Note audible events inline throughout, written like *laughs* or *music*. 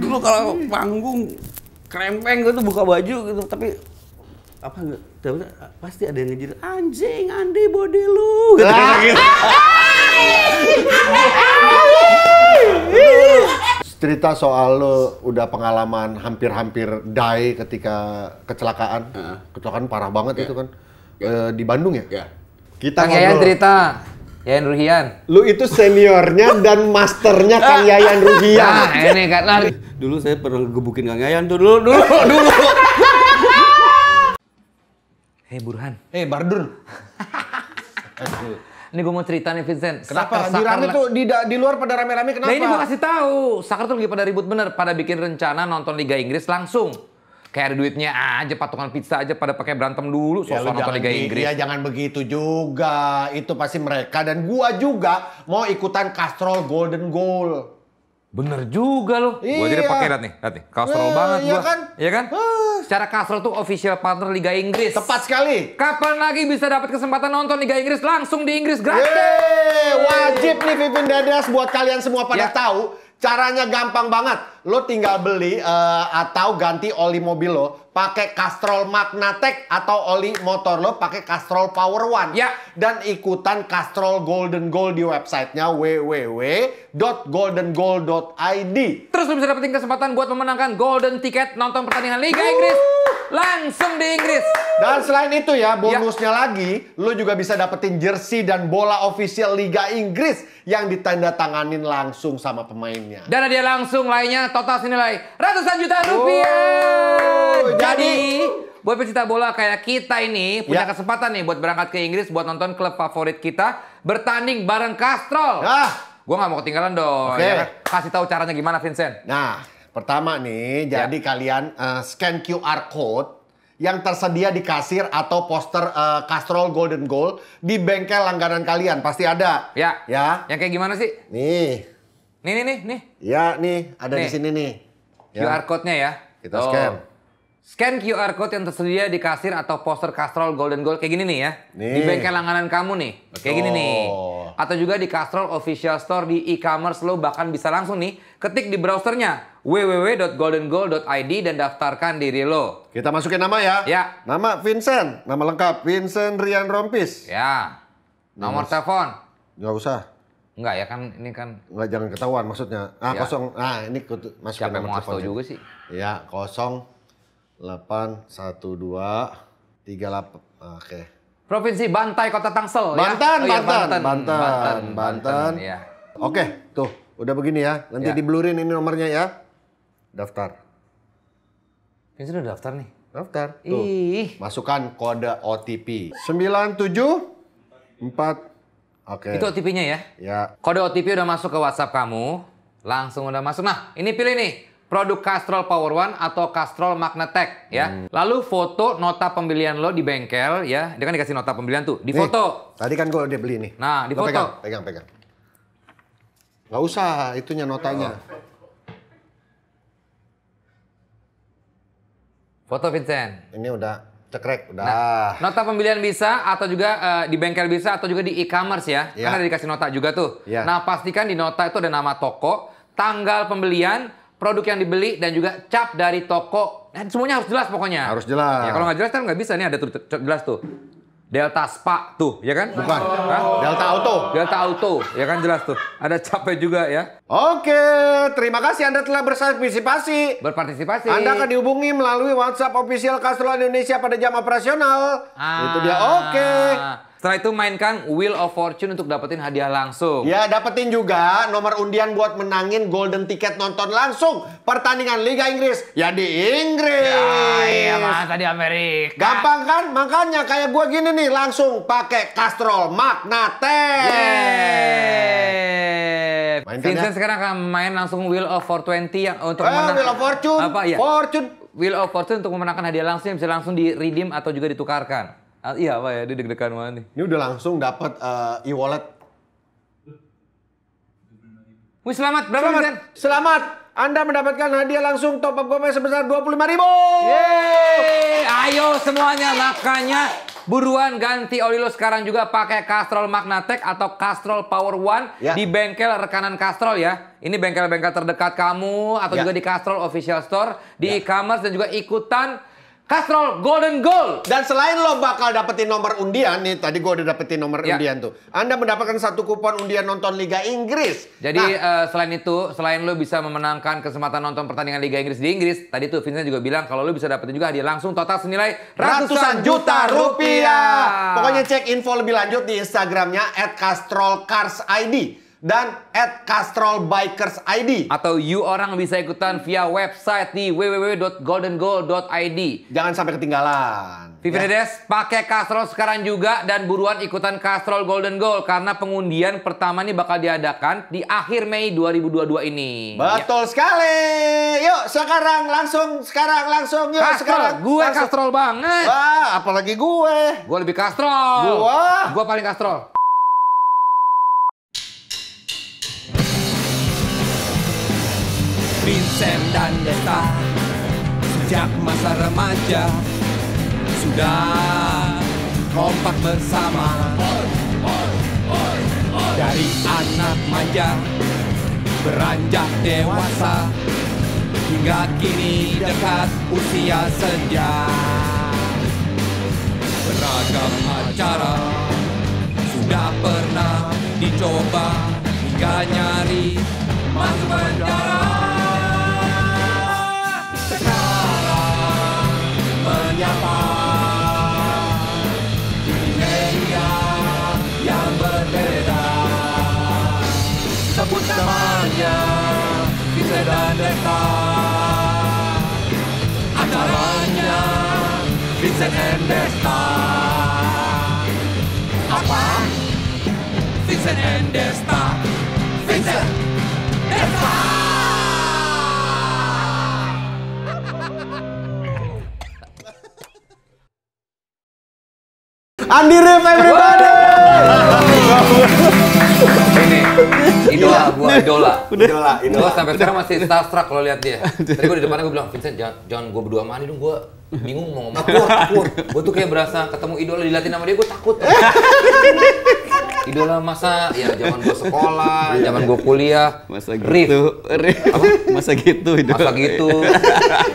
Dulu kalau panggung krempeng gitu buka baju gitu, tapi apa enggak? Pasti ada yang ngejir anjing, Andi body lu. Gitu. Gitu. cerita soal lo udah pengalaman hampir-hampir die ketika kecelakaan. Uh. Kecelakaan parah banget yeah. itu kan. Yeah. Iya. E, di Bandung ya? Yeah. Kita Kang Yayan cerita. Yayan Ruhian. Lu itu seniornya dan masternya Kang nah, Yayan Ruhian. Nah, ini kan. lari. Nah. Dulu saya pernah gebukin Kang Yayan tuh dulu dulu dulu. *laughs* Hei Burhan. Hei Bardur. ini gue mau cerita nih Vincent. Kenapa? Sakar, di rame tuh di, di luar pada rame-rame kenapa? Nah ini gue kasih tahu. Sakar tuh lagi pada ribut bener. Pada bikin rencana nonton Liga Inggris langsung kayak ada duitnya aja patungan pizza aja pada pakai berantem dulu soalnya ya, nonton Liga Inggris. Iya jangan begitu juga. Itu pasti mereka dan gua juga mau ikutan Castrol Golden Goal. Bener juga loh. Iya. Gua jadi iya. pakai dat nih, lihat nih. Castrol eh, banget iya gua. Kan? Iya kan? Eh. Secara Castrol tuh official partner Liga Inggris. Tepat sekali. Kapan lagi bisa dapat kesempatan nonton Liga Inggris langsung di Inggris gratis? Yeay. Wajib nih Vivin Dadas buat kalian semua pada ya. tahu. Caranya gampang banget lo tinggal beli uh, atau ganti oli mobil lo pakai Castrol Magnatec atau oli motor lo pakai Castrol Power One. Ya. Dan ikutan Castrol Golden Gold di websitenya www.goldengold.id. Terus lo bisa dapetin kesempatan buat memenangkan golden ticket nonton pertandingan Liga Inggris langsung di Inggris. Dan selain itu ya, ya. bonusnya ya. lagi, lo juga bisa dapetin jersey dan bola official Liga Inggris yang ditanda tanganin langsung sama pemainnya. Dan dia langsung lainnya total senilai ratusan juta rupiah. Oh, jadi buat pecinta bola kayak kita ini punya ya. kesempatan nih buat berangkat ke Inggris buat nonton klub favorit kita bertanding bareng Castrol. Ah. Gue gak mau ketinggalan dong. Okay. Ya kan? Kasih tahu caranya gimana Vincent. Nah, pertama nih, ya. jadi kalian uh, scan QR code yang tersedia di kasir atau poster uh, Castrol Golden Goal di bengkel langganan kalian pasti ada. Ya. Ya. Yang kayak gimana sih? Nih. Nih, nih, nih, nih. Ya, nih, ada nih. di sini nih. Ya. QR code-nya ya. Kita oh. scan. Scan QR code yang tersedia di kasir atau poster Castrol Golden Gold kayak gini nih ya. Nih. Di bengkel langganan kamu nih. Betul. Kayak gini nih. Atau juga di Castrol official store di e-commerce lo bahkan bisa langsung nih ketik di browsernya www.goldengold.id dan daftarkan diri lo. Kita masukin nama ya. Ya. Nama Vincent, nama lengkap Vincent Rian Rompis. Ya. Nomor, Nomor telepon. Gak usah. Enggak ya kan ini kan Enggak jangan ketahuan maksudnya. Ah ya. kosong. Ah ini masuk Siapa yang mau juga sih? Ya kosong delapan satu dua tiga delapan. Oke. Provinsi Bantai Kota Tangsel ya. banten ya? Oh, Bantan, ya, Bantan, Bantan, Bantan, Bantan, Bantan. Ya. Oke, tuh udah begini ya. Nanti ya. diblurin ini nomornya ya. Daftar. Ini sudah daftar nih. Daftar. Tuh. Ih. Masukkan kode OTP. sembilan tujuh empat Oke. Okay. Itu OTP-nya ya. Ya. Kode OTP udah masuk ke WhatsApp kamu, langsung udah masuk. Nah, ini pilih nih produk Castrol Power One atau Castrol Magnetek ya. Hmm. Lalu foto nota pembelian lo di bengkel ya. Dia kan dikasih nota pembelian tuh, di foto. Tadi kan gue udah beli nih. Nah, di foto. Pegang, pegang, pegang. Gak usah itunya notanya. Foto Vincent. Ini udah cekrek nah, udah. Nah, nota pembelian bisa atau juga uh, di bengkel bisa atau juga di e-commerce ya. Yeah. Karena dikasih nota juga tuh. Yeah. Nah, pastikan di nota itu ada nama toko, tanggal pembelian, produk yang dibeli dan juga cap dari toko. Nah, semuanya harus jelas pokoknya. Harus jelas. Ya, kalau nggak jelas kan nggak bisa nih ada tuh jelas tuh. Delta Spa tuh, ya kan? Bukan. Hah? Delta Auto. Delta Auto, ya kan jelas tuh. Ada capek juga ya. Oke, terima kasih Anda telah berpartisipasi. Berpartisipasi. Anda akan dihubungi melalui WhatsApp official Castrol Indonesia pada jam operasional. Ah. Itu dia. Oke. Setelah itu mainkan Wheel of Fortune untuk dapetin hadiah langsung. Ya, dapetin juga nomor undian buat menangin golden ticket nonton langsung pertandingan Liga Inggris. Ya di Inggris. Ya, iya masa di Amerika. Gampang kan? Makanya kayak gue gini nih langsung pakai kastrol magnetek. Yeah. Vincent ya? sekarang akan main langsung Wheel of Fortune yang untuk eh, menang. Wheel of Fortune. Apa ya? Fortune. Wheel of Fortune untuk memenangkan hadiah langsung yang bisa langsung di redeem atau juga ditukarkan. Ah, iya apa ya, dia deg-degan mana nih. Ini udah langsung dapat uh, eh, e-wallet. Wih selamat, berapa selamat, Selamat, Anda mendapatkan hadiah langsung top up gomes sebesar 25 ribu. Yeay, ayo semuanya makanya buruan ganti oli lo sekarang juga pakai Castrol Magnatec atau Castrol Power One ya. di bengkel rekanan Castrol ya. Ini bengkel-bengkel terdekat kamu atau ya. juga di Castrol Official Store, di ya. e-commerce dan juga ikutan Castrol Golden Goal. Dan selain lo bakal dapetin nomor undian nih, tadi gue udah dapetin nomor ya. undian tuh. Anda mendapatkan satu kupon undian nonton Liga Inggris. Jadi nah, uh, selain itu, selain lo bisa memenangkan kesempatan nonton pertandingan Liga Inggris di Inggris, tadi tuh Vincent juga bilang kalau lo bisa dapetin juga hadiah langsung total senilai ratusan, ratusan juta rupiah. rupiah. Pokoknya cek info lebih lanjut di Instagramnya @castrolcarsid dan at Castrol Bikers ID. Atau you orang bisa ikutan via website di www.goldengold.id Jangan sampai ketinggalan. Vivi ya. pakai Castrol sekarang juga dan buruan ikutan Castrol Golden Gold. karena pengundian pertama ini bakal diadakan di akhir Mei 2022 ini. Betul ya. sekali. Yuk sekarang langsung sekarang langsung yuk Castrol. sekarang. Gue langsung. Castrol banget. Wah, apalagi gue. Gue lebih Castrol. Gue. Gue paling Castrol. Vincent dan Desta Sejak masa remaja Sudah kompak bersama Dari anak manja Beranjak dewasa Hingga kini dekat usia senja Beragam acara Sudah pernah dicoba Hingga nyari masuk penjara sedang dan Delta Acaranya Vincent and Desta Apa? Vincent and Desta Vincent Desta Andi Rif everybody! *laughs* idola iya. gua idola *laughs* udah. idola idola gua sampai sekarang masih starstruck kalau lihat dia *laughs* tadi gua di depannya gua bilang Vincent jangan jangan gua berdua mani dong gua bingung mau ngomong takut takut gua tuh kayak berasa ketemu idola dilatih nama dia gua takut idola masa ya zaman gua sekolah, iya. zaman gua kuliah. Masa gitu. Riff. Apa? Masa gitu idola. Masa gitu.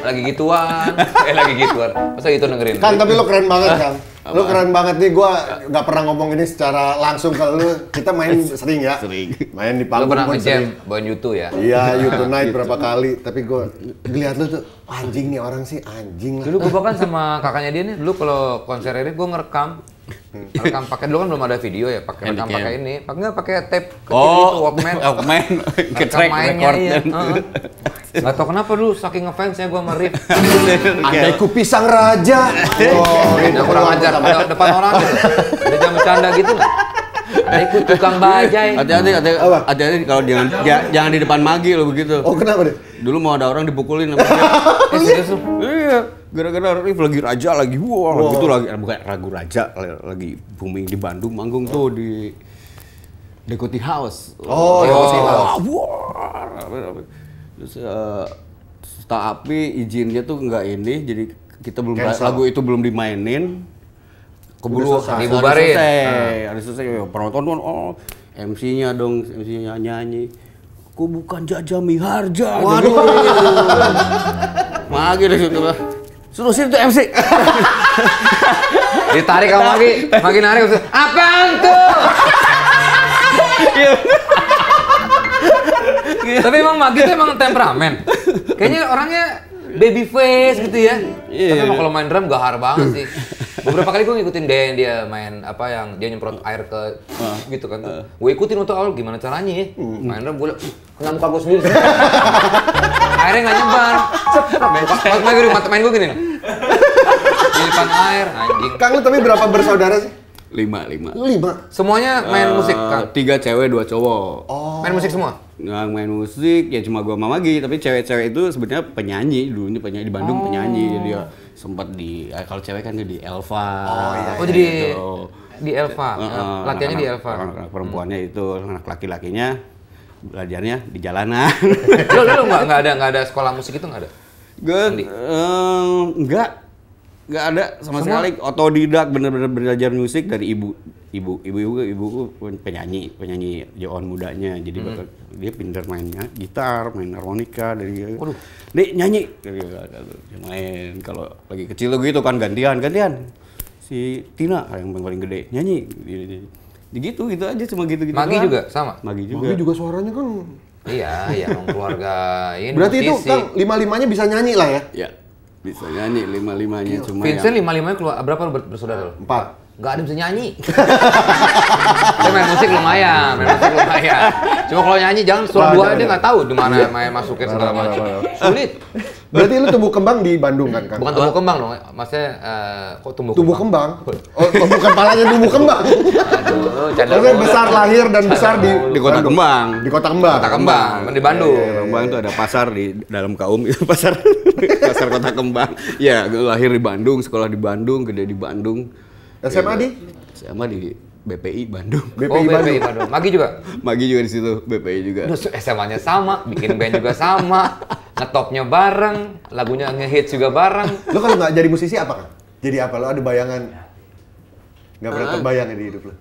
lagi gituan. *laughs* Eh lagi gituan. Masa gitu dengerin. Kan tapi lo keren banget kang, Apa? Lu keren banget nih, gua nggak pernah ngomong ini secara langsung ke lu. Kita main *laughs* sering ya? Sering. Main di panggung Lu pernah ngejam bawain YouTube ya? Iya, YouTube *laughs* Night berapa kali. Tapi gua ngeliat lu tuh, anjing nih orang sih, anjing lah. Dulu gua kan sama kakaknya dia nih, dulu kalau konser ini gua ngerekam Hmm. Rekam pakai dulu kan belum ada video ya, pakai rekam pakai ini. Pakai enggak pakai tape kecil oh, itu Walkman. *laughs* Walkman ke track record. Iya. Uh. *laughs* Gak tau kenapa dulu saking ngefansnya gue sama Rif. *laughs* Andai ku pisang raja. Oh, iya, gitu. udah kurang ajar depan orang ada gitu. jangan jam bercanda gitu nggak? Ada ikut tukang bajai. Hati-hati, hati-hati kalau jangan jangan di depan magi lo begitu. Oh kenapa deh? Dulu mau ada orang dipukulin sama dia. Eh, iya gara-gara Rif lagi raja lagi wah wow. itu lagi eh, bukan ragu raja lagi booming di Bandung manggung tuh di Dekoti House oh, oh. Iya, Dekoti House Wow. terus uh, eh, tapi izinnya tuh nggak ini jadi kita belum Cancel. lagu itu belum dimainin keburu hari selesai hari selesai ya, penonton tuh oh MC-nya dong MC-nya nyanyi aku bukan jajami harja waduh gitu. magi deh situ lah suruh sini tuh MC. *laughs* Ditarik kamu lagi Maki narik, Apa tuh? Iya. Tapi emang magi tuh emang temperamen. Kayaknya orangnya baby face gitu ya. Yeah. Tapi emang iya. kalau main drum gahar banget sih. Beberapa kali gue ngikutin dia yang dia main apa yang dia nyemprot air ke ah. gitu kan. Uh. Gue ikutin untuk awal gimana caranya ya. Hmm. Main drum gue kena muka gue sendiri. *laughs* airnya nggak nyebar main gue mata main gue gini di depan air anjing kang lu tapi berapa bersaudara sih lima lima lima semuanya main uh, musik kan tiga cewek dua cowok oh. main musik semua nggak main musik ya cuma gua mama lagi tapi cewek-cewek itu sebenarnya penyanyi dulu ini penyanyi di Bandung oh. penyanyi jadi ya sempat di eh, kalau cewek kan jadi Elva oh, iya, oh jadi gitu. di Elva uh, uh, laki-lakinya di Elva anak, anak perempuannya hmm. itu anak laki-lakinya belajarnya di jalanan. lo *laughs* lo nggak ada nggak ada sekolah musik itu nggak ada? Gue eh, nggak nggak ada sama, sama sekali otodidak bener-bener belajar musik dari ibu ibu ibu ibu ibu penyanyi penyanyi jawaan mudanya jadi hmm. bakal, dia pinter mainnya gitar main harmonika dari Waduh. dia nyanyi dia main kalau lagi kecil gitu kan gantian gantian si Tina yang paling gede nyanyi Gitu, gitu aja cuma gitu-gitu. Magi kan. juga sama. Magi juga. Magi juga suaranya kan. iya, ya keluarga *laughs* ini. Berarti itu kan lima-limanya bisa nyanyi lah ya? Iya. Bisa nyanyi lima-limanya cuma Vincent yang... lima-limanya keluar berapa bersaudara? Empat gak ada bisa nyanyi. *laughs* main musik lumayan, main musik lumayan. Cuma kalau nyanyi jangan suara dua dia nggak tahu di mana main masukin segala macam. Sulit. Berarti lu tumbuh kembang di Bandung kan? kan? Bukan tumbuh kembang dong, maksudnya uh, kok tumbuh, kembang? Tumbuh kembang? Oh, oh bukan palanya tumbuh kembang. Aduh, Maksudnya besar lahir dan besar di di Kota Kembang. Di Kota Kembang. Kota Kembang, kan di Bandung. Ya, Kembang itu ada pasar di dalam kaum itu *laughs* pasar pasar Kota Kembang. Ya, lahir di Bandung, sekolah di Bandung, gede di Bandung. SMA iya. di? SMA di BPI Bandung. BPI, oh, Bandung. BPI Bandung. Magi juga? *laughs* Magi juga di situ, BPI juga. SMA-nya sama, bikin band juga sama, ngetopnya bareng, lagunya ngehits juga bareng. Lo kalau nggak jadi musisi apa kan? Jadi apa? Lo ada bayangan? Nggak pernah terbayang di hidup lo?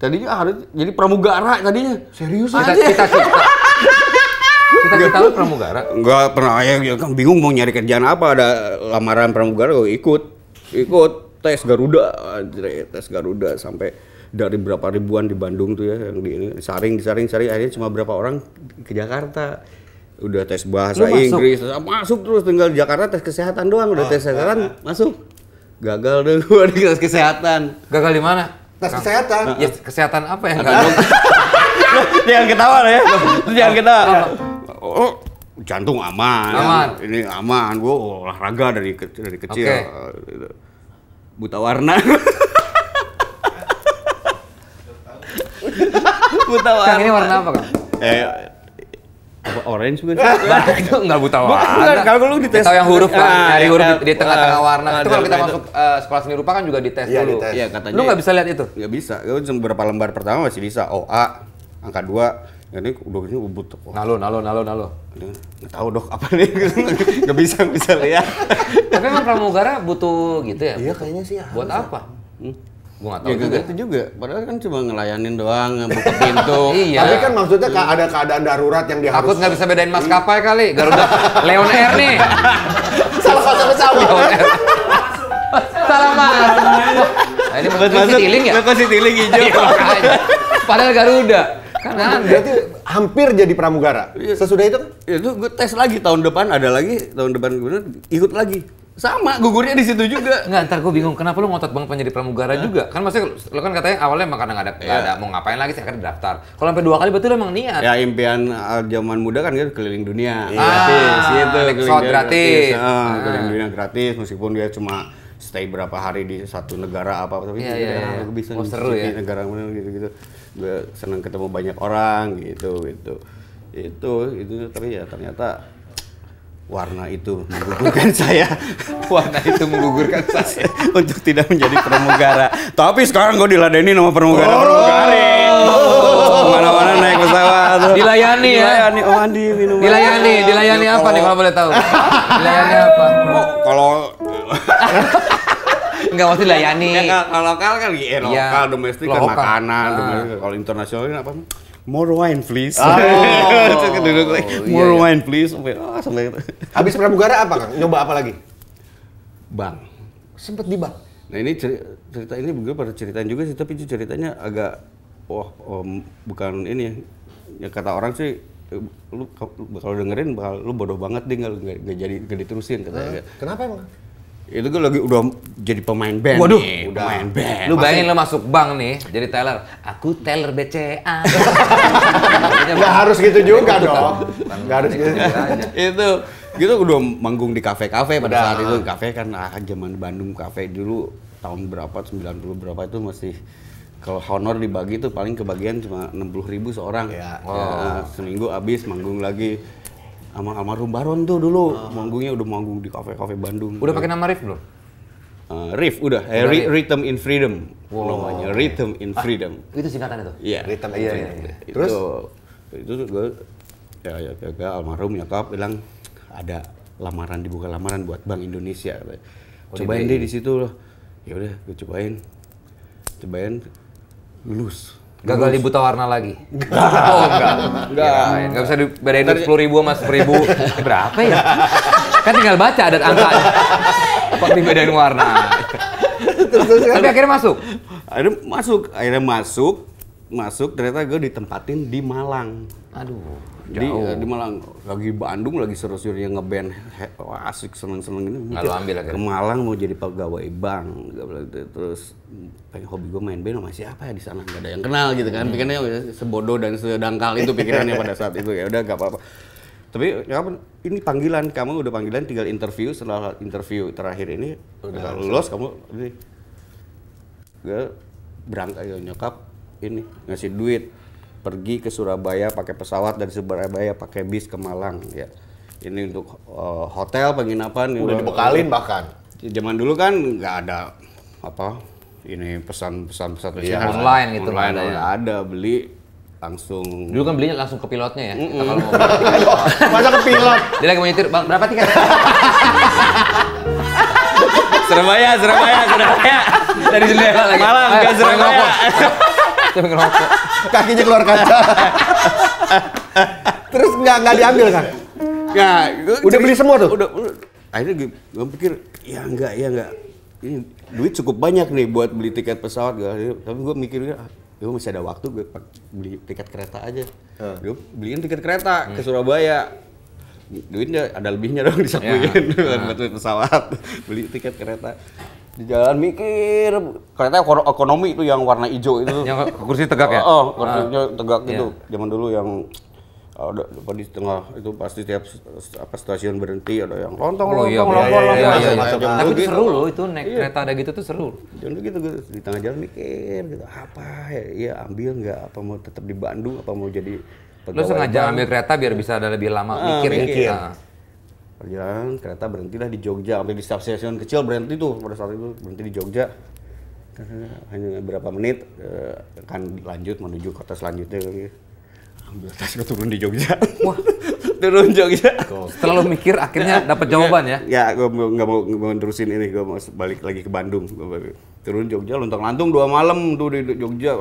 Tadinya harus ah, jadi pramugara tadinya. Serius aja? Ya, kita kita Kita lo pramugara? Enggak pernah ya, ya, kan bingung mau nyari kerjaan apa ada lamaran pramugara gue oh, ikut. Ikut tes Garuda ya, tes Garuda sampai dari berapa ribuan di Bandung tuh ya yang di ini saring disaring saring akhirnya cuma berapa orang ke Jakarta udah tes bahasa masuk. Inggris masuk. terus tinggal di Jakarta tes kesehatan doang udah oh, tes kesehatan uh, masuk gagal deh gua di tes kesehatan gagal di mana tes kesehatan ya kesehatan apa yang gagal *laughs* jangan ketawa lah ya jangan ketawa oh, oh, jantung aman aman ini aman gua olahraga dari kecil dari kecil okay. Eh, gitu buta warna buta warna kang ini warna apa kang eh apa orange bukan itu nggak buta warna bukan kalau lu dites tahu yang huruf kan ah, nyari iya, huruf di, iya. tengah-tengah ah, warna itu kalau kita iya, masuk uh, sekolah seni rupa kan juga dites ya, dulu dites. Ya, katanya, lu nggak bisa lihat itu nggak bisa lu cuma beberapa lembar pertama masih bisa oh A angka dua jadi udah ubut butuh Oh. Nalo, nalo, nalo, nalo. Nggak tahu dok apa nih, nggak bisa bisa lihat. Tapi emang pramugara butuh gitu ya? Iya kayaknya sih. Buat harus. apa? Hmm? Gua nggak tahu ya, juga. itu juga. Padahal kan cuma ngelayanin doang, buka pintu. iya. Tapi kan maksudnya hmm. ada keadaan darurat yang diharus. Takut nggak bisa bedain maskapai hmm. kali. Garuda Leon Air nih. Salah satu pesawat. Salah masuk. Ini ini masuk tiling ya? Masuk tiling hijau. Padahal Garuda. Karena aneh. Berarti hampir jadi pramugara. Iya. Sesudah itu kan? Ya, itu gue tes lagi tahun depan ada lagi, tahun depan gue ikut lagi. Sama, gugurnya di situ juga. *laughs* Nggak ntar gue bingung kenapa lu ngotot banget menjadi pramugara juga. Kan maksudnya lo kan katanya awalnya emang karena nggak ada, yeah. ada mau ngapain lagi sih akhirnya daftar. Kalau sampai dua kali berarti lu emang niat. Ya impian eh, zaman muda kan gitu keliling dunia. Iya, ah, gratis gitu. Keliling gratis. gratis. Ah, ah. keliling dunia gratis meskipun dia cuma stay berapa hari di satu negara apa tapi yeah, yeah, yeah. bisa oh, seru ya. negara mana gitu-gitu gue senang ketemu banyak orang gitu gitu itu itu tapi ya ternyata warna itu menggugurkan *laughs* saya warna itu menggugurkan saya *laughs* untuk tidak menjadi pramugara tapi sekarang gue diladeni sama pramugara oh. pramugari oh. mana-mana naik pesawat dilayani, ya dilayani oh Andi minum dilayani dilayani apa nih kalau boleh tahu *laughs* dilayani apa oh, kalau Enggak mesti layani. Ya, kalau lokal kan ya, lokal, domestik kan makanan, ah. domestik. Kalau internasional apa? More wine please. Oh. *laughs* Gitu, gitu. Iya, iya. More wine please. Oh, sampai Habis pramugara apa, Kang? Nyoba apa lagi? Bang. Sempet di bang. Nah, ini cerita ini gue pada ceritain juga sih, tapi ceritanya agak wah um, bukan ini ya. ya kata orang sih lu kalau dengerin bakal lu bodoh banget deh nggak jadi nggak diterusin katanya. kenapa emang? itu gue kan lagi udah jadi pemain band Waduh, nih, udah. pemain band. Lu bayangin lu lo masuk bank nih, jadi teller. Aku teller BCA. *laughs* Gak harus gitu juga dong. Gitu Gak harus gitu. itu gitu udah manggung di kafe-kafe pada saat itu kafe kan ah zaman Bandung kafe dulu tahun berapa 90 berapa itu masih kalau honor dibagi tuh paling kebagian cuma 60 ribu seorang iya. ya, wow. Oh. ya seminggu habis manggung lagi sama almarhum Baron tuh dulu uh. manggungnya udah manggung di kafe-kafe Bandung. Udah pakai nama Riff, belum? Uh, Rif udah, eh, udah Rhythm in Freedom wow. namanya, Rhythm in ah, Freedom. Ah, itu singkatan itu? Iya. Yeah. Rhythm in yeah, iya, Freedom. Yeah, yeah. Terus? Itu, itu gue, ya, ya, ya, ya almarhum nyokap bilang ada lamaran dibuka lamaran buat Bank Indonesia. Oh, cobain deh di situ loh. Ya udah, gue cobain. Cobain lulus Gagal ribu buta warna lagi. *laughs* Enggak. Oh, enggak. Enggak. Iya, iya. enggak bisa dibedain sepuluh ribu sama sepuluh *laughs* Berapa ya? Kan tinggal baca adat angkanya. Apa dibedain warna? Terus, terus, Tapi akhirnya masuk. Akhirnya masuk. Akhirnya masuk. Masuk ternyata gue ditempatin di Malang. Aduh. Jadi uh, di Malang lagi Bandung lagi seru-serunya ngeband wah asik seneng-seneng ini. Gitu. ambil Ke Malang mau jadi pegawai bank gitu. terus pengen eh, hobi gue main band sama siapa ya di sana nggak ada yang kenal gitu kan. Hmm. pikirannya sebodoh dan sedangkal itu pikirannya pada saat itu ya udah gak apa-apa. Tapi ya, ini panggilan kamu udah panggilan tinggal interview setelah interview terakhir ini udah lulus kamu ini gue berangkat ya, nyokap ini ngasih duit pergi ke Surabaya pakai pesawat dari Surabaya pakai bis ke Malang ya. Ini untuk uh, hotel penginapan udah ya, dibekalin bahkan. Zaman dulu kan nggak ada apa ini pesan-pesan pesan ya, online gitu online nggak ada beli langsung dulu kan belinya langsung ke pilotnya ya mm -mm. kalau *laughs* masa ke pilot dia lagi mau nyetir bang berapa tiket *laughs* Surabaya Surabaya Surabaya dari Surabaya lagi Malang ke Surabaya *laughs* Sambil ngerokok. Kakinya keluar kaca. Terus nggak nggak diambil kan? Nggak. Ya, udah beli semua tuh. Udah. udah. Akhirnya gue, gue pikir ya enggak, ya enggak. Ini duit cukup banyak nih buat beli tiket pesawat. Gak. Tapi gue mikirnya ya, gue masih ada waktu gue beli tiket kereta aja. Hmm. Gue beliin tiket kereta hmm. ke Surabaya duitnya ada lebihnya dong ya. disakuin ya. *laughs* buat beli pesawat beli tiket kereta di jalan mikir ternyata ekonomi itu yang warna hijau itu yang kursi tegak ya oh, oh ah. kursinya uh, tegak gitu, iya. zaman dulu yang ada ah, oh, di tengah itu pasti tiap apa stasiun berhenti ada yang lontong oh, lontong iya, lontong iya, lontong iya, iya, iya, iya. tapi gitu. seru loh itu naik iya. kereta ada gitu tuh seru jadi gitu, gitu di tengah jalan mikir gitu apa ya, ya ambil nggak apa mau tetap di Bandung apa mau jadi lo sengaja ambil kereta biar bisa ada lebih lama ah, mikir, ya? mikir. Nah perjalanan kereta berhentilah di Jogja sampai di stasiun kecil berhenti tuh pada saat itu berhenti di Jogja hanya berapa menit eh, akan lanjut menuju kota selanjutnya gitu. ambil tas gue turun di Jogja wah *laughs* turun Jogja terlalu mikir akhirnya *laughs* dapat jawaban ya ya gue nggak mau nggak terusin ini gue mau balik lagi ke Bandung turun Jogja lontong lantung dua malam tuh di Jogja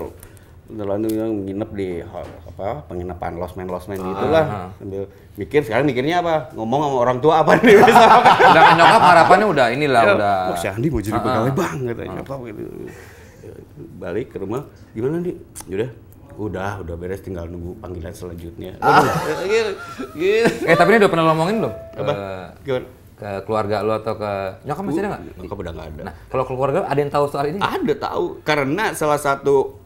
yang nginep di apa penginapan losmen losmen ah, gitulah lah sambil mikir sekarang mikirnya apa ngomong sama orang tua apa nih udah *laughs* nyokap harapannya udah inilah ya, udah oh, si Andi mau jadi ah, ah. pegawai bang katanya ah. gitu balik ke rumah gimana nih udah udah udah beres tinggal nunggu panggilan selanjutnya ah. *laughs* Gitu, gitu. eh tapi ini udah pernah ngomongin belum apa ke, eh, ke keluarga lo atau ke nyokap masih ada nggak? Nyokap udah nggak ada. Nah, kalau keluarga ada yang tahu soal ini? Ada tahu karena salah satu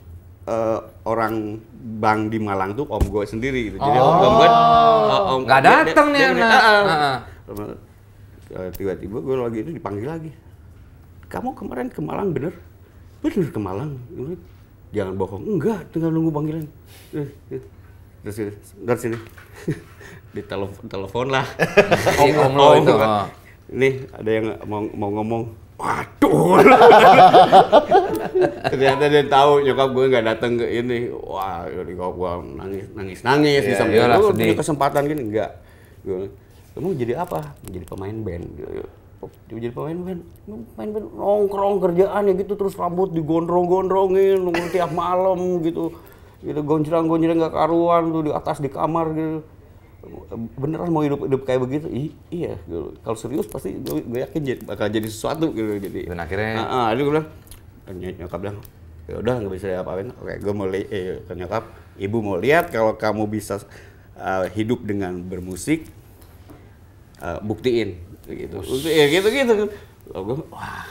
uh, orang bang di Malang tuh om gue sendiri gitu. Jadi oh. om gue uh, om nggak datang nih anak. Eh, tiba-tiba gue lagi itu dipanggil lagi. Kamu kemarin ke Malang bener? Bener ke Malang. Jangan bohong. Enggak, tinggal nunggu panggilan. Dari sini, dari sini. *laughs* di telepon lah. *laughs* om, om, om, om, om, om, om, om, om, om, om, om, om, waduh *laughs* ternyata dia tahu nyokap gue nggak datang ke ini wah nyokap gue nangis nangis nangis yeah, iya, yeah, punya kesempatan gini enggak kamu jadi apa jadi pemain band oh, jadi pemain band pemain band nongkrong ya gitu terus rambut digondrong-gondrongin nunggu tiap malam gitu gitu gonjrang-gonjrang nggak karuan tuh di atas di kamar gitu beneran mau hidup hidup kayak begitu I, iya kalau serius pasti gue, yakin jadi, bakal jadi sesuatu gitu jadi dan akhirnya uh, uh, bilang kan nyokap bilang ya udah nggak bisa apa-apain oke gue mau lihat eh, nyokap ibu mau lihat kalau kamu bisa uh, hidup dengan bermusik uh, buktiin gitu ya gitu gitu, gitu. Kan. gue wah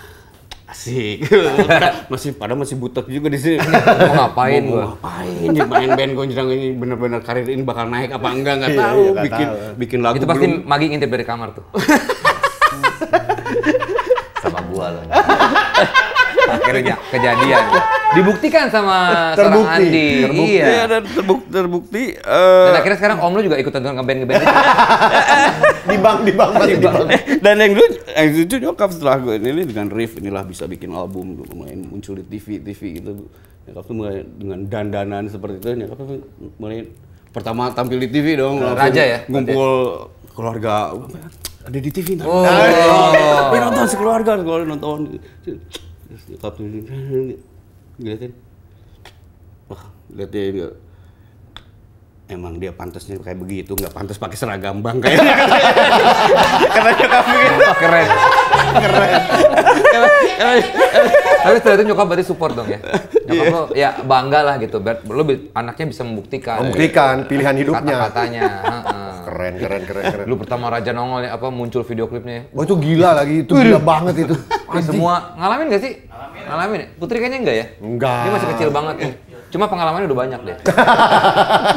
Asik. *laughs* masih pada masih butek juga di sini. Mau ngapain gua? Mau ngapain? Ya, main band gonjang ini bener-bener karir ini bakal naik apa enggak nggak iya, tahu. bikin tahu. bikin lagu Itu pasti belum... Magi ngintip dari kamar tuh. *laughs* Sama gua loh. *laughs* akhirnya kejadian. Dibuktikan sama terbukti, seorang Andi. Terbukti. Iya. Ya, dan terbukti. terbukti uh... Dan eh, akhirnya sekarang Om lu juga ikut tonton ngeband ngeband *laughs* di bank di bank di bank. Eh, dan yang lucu, yang lucu nyokap setelah gue ini dengan riff inilah bisa bikin album main muncul di TV TV gitu. Nyokap tuh mulai dengan dandanan seperti itu nyokap tuh mulai pertama tampil di TV dong. Raja ya. Ngumpul ya. keluarga ada di TV nanti. Oh. Nah, *laughs* oh. nonton sekeluarga, sekeluarga nonton terus nyokap tuh ngeliatin wah lihat dia, dia emang dia pantasnya kayak begitu nggak pantas pakai seragam bang kayaknya *laughs* Karena nyokap begitu keren keren tapi setelah itu nyokap berarti support dong ya iya. nyokap lo ya bangga lah gitu Bert lo anaknya bisa membuktikan membuktikan iya. pilihan hidupnya kata katanya Keren, keren, keren, keren. Lu pertama Raja Nongol ya, apa muncul video klipnya? Wah itu gila lagi, itu gila banget itu. semua ngalamin gak sih? Ngalamin. Ngalamin. Ya? Putri kayaknya enggak ya? Enggak. Dia masih kecil banget nih. Cuma pengalamannya udah banyak deh.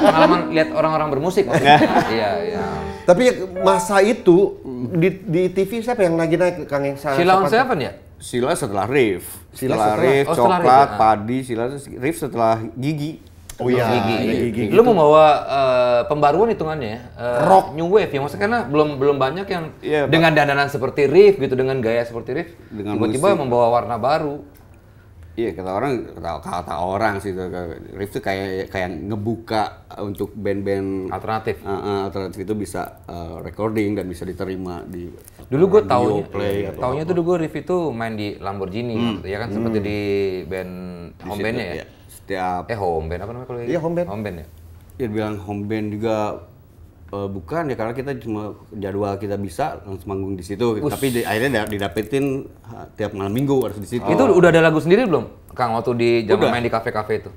Pengalaman lihat orang-orang bermusik maksudnya. *laughs* iya, iya. Tapi masa itu di, di TV siapa yang lagi naik Kang yang salah? Silaun Seven ya? Sila setelah riff Sila setelah, setelah Riff, oh, setelah Riff, ya. Padi, Sila riff setelah Gigi. Oh iya, gigi. gigi. gigi gigi. Lu iya. mau bawa uh, eh, pembaruan hitungannya uh, rock new wave ya maksudnya karena belum belum banyak yang yeah, dengan dandanan seperti Riff gitu dengan gaya seperti Riff tiba-tiba membawa warna baru. Iya kata orang kata, kata orang sih Riff tuh kayak kayak ngebuka untuk band-band alternatif. Uh, uh, alternatif itu bisa uh, recording dan bisa diterima di Dulu gue taunya, play iya, taunya tuh dulu gue Riff itu main di Lamborghini, hmm. ya kan seperti hmm. di band di home bandnya ya. ya tiap eh home band apa namanya kalau iya home band home band ya ya bilang home band juga uh, bukan ya karena kita cuma jadwal kita bisa langsung manggung di situ gitu. Ush. tapi di, akhirnya didapetin ha, tiap malam minggu harus di situ oh. itu udah ada lagu sendiri belum kang waktu di jam main di kafe-kafe itu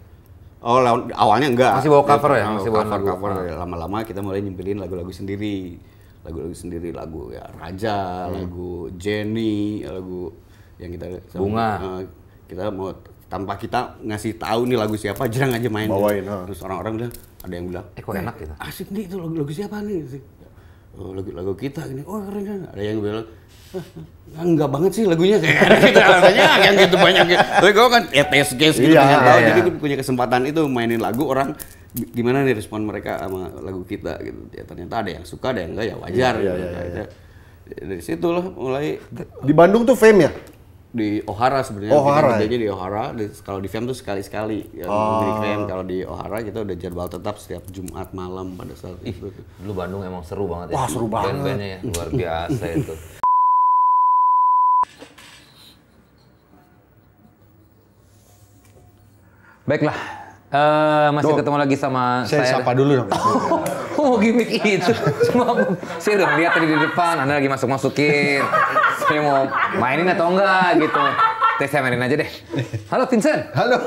Oh, awalnya enggak. Masih bawa cover ya? Masih bawa cover. cover. Lama-lama kita mulai nyimpilin lagu-lagu sendiri. Lagu-lagu sendiri, lagu ya Raja, hmm. lagu Jenny, lagu yang kita sama, Uh, eh, kita mau tanpa kita ngasih tahu nih lagu siapa jarang aja main bawain nah. terus orang-orang bilang ada yang bilang eh enak eh, gitu asik nih itu lagu, lagu siapa nih oh, lagu lagu kita ini oh keren kan ada yang bilang enggak banget sih lagunya kayak *laughs* gitu rasanya yang gitu banyak gitu tapi gue kan ya tes guys gitu iya, tahu iya. jadi punya kesempatan itu mainin lagu orang gimana nih respon mereka sama lagu kita gitu ya ternyata ada yang suka ada yang enggak ya wajar iya, iya gitu. iya, iya, iya. dari situ lah mulai di Bandung tuh fame ya di O'Hara sebenarnya. O'Hara. Kita ya? di O'Hara. Kalau di FEM tuh sekali-sekali. Ya, oh. Di FEM kalau di O'Hara kita gitu udah jadwal tetap setiap Jumat malam pada saat itu. Dulu Bandung emang seru banget ya. Wah, seru banget. Band ya, luar biasa itu. Baiklah, Uh, masih Duh, ketemu lagi sama saya. Saya sapa dulu dong. *laughs* oh, gimmick itu. Cuma saya udah lihat tadi di depan, Anda lagi masuk-masukin. saya mau mainin atau enggak gitu. Tes saya mainin aja deh. Halo Vincent. Halo.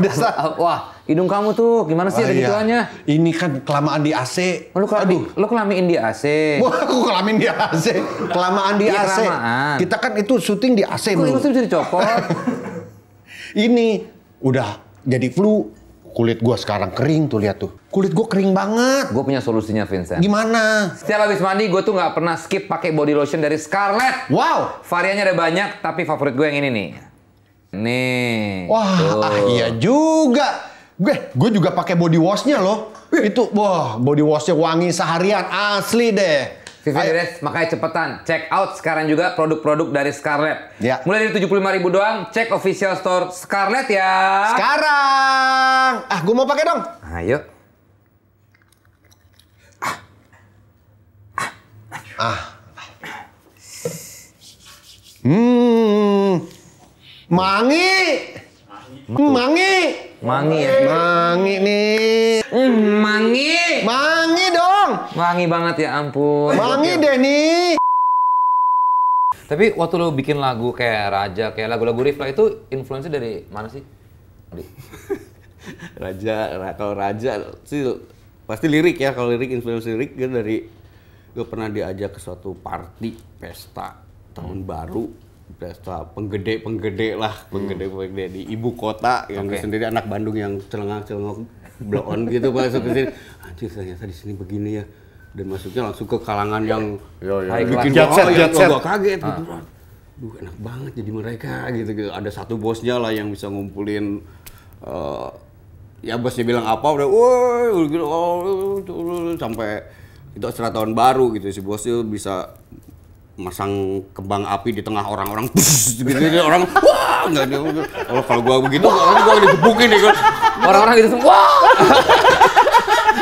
Desa. Wah, hidung kamu tuh gimana sih oh, ada iya. gituannya? Ini kan kelamaan di AC. Oh, lu Aduh. lu kelamin di AC. Wah, aku kelamin di AC. Kelamaan di ya, AC. Kelamaan. Kita kan itu syuting di AC Kok mulu. bisa dicopot? *laughs* ini udah jadi flu, Kulit gue sekarang kering tuh lihat tuh. Kulit gue kering banget. Gue punya solusinya Vincent. Gimana? Setiap habis mandi gue tuh nggak pernah skip pakai body lotion dari Scarlett. Wow. Variannya ada banyak tapi favorit gue yang ini nih. Nih. Wah tuh. Ah, *laughs* iya juga. Gue gue juga pakai body washnya loh. Itu wah body washnya wangi seharian asli deh. Vivi Dires, makanya cepetan. Check out sekarang juga produk-produk dari Scarlett. Ya. Mulai dari 75 ribu doang, cek official store Scarlett ya. Sekarang! Ah, gue mau pakai dong. Ayo. Ah, ah. ah. Hmm. Mangi. Mangi. Mangi ya. Mangi nih. Mm, mangi. Mangi dong. Mangi banget ya ampun. Mangi deh nih. Tapi waktu lo bikin lagu kayak Raja, kayak lagu-lagu Rifla itu influensi dari mana sih? *laughs* Raja, kalau Raja sih pasti lirik ya. Kalau lirik influence lirik gue dari gue pernah diajak ke suatu party pesta tahun baru pesta penggede penggede lah penggede penggede di ibu kota yang okay. sendiri anak Bandung yang celengak celengak blok on gitu masuk ke sini anjir ternyata di sini begini ya dan masuknya langsung ke kalangan yang yo, yo, yo. bikin jet set, jet set. kaget ah. gitu Duh enak banget jadi mereka gitu, gitu ada satu bosnya lah yang bisa ngumpulin uh, ya bosnya bilang apa udah woi gitu, oh, sampai itu setelah tahun baru gitu si bosnya bisa masang kembang api di tengah orang-orang gitu, gitu orang wah nggak kalau kalau gua begitu orang gua digebukin nih orang-orang gitu semua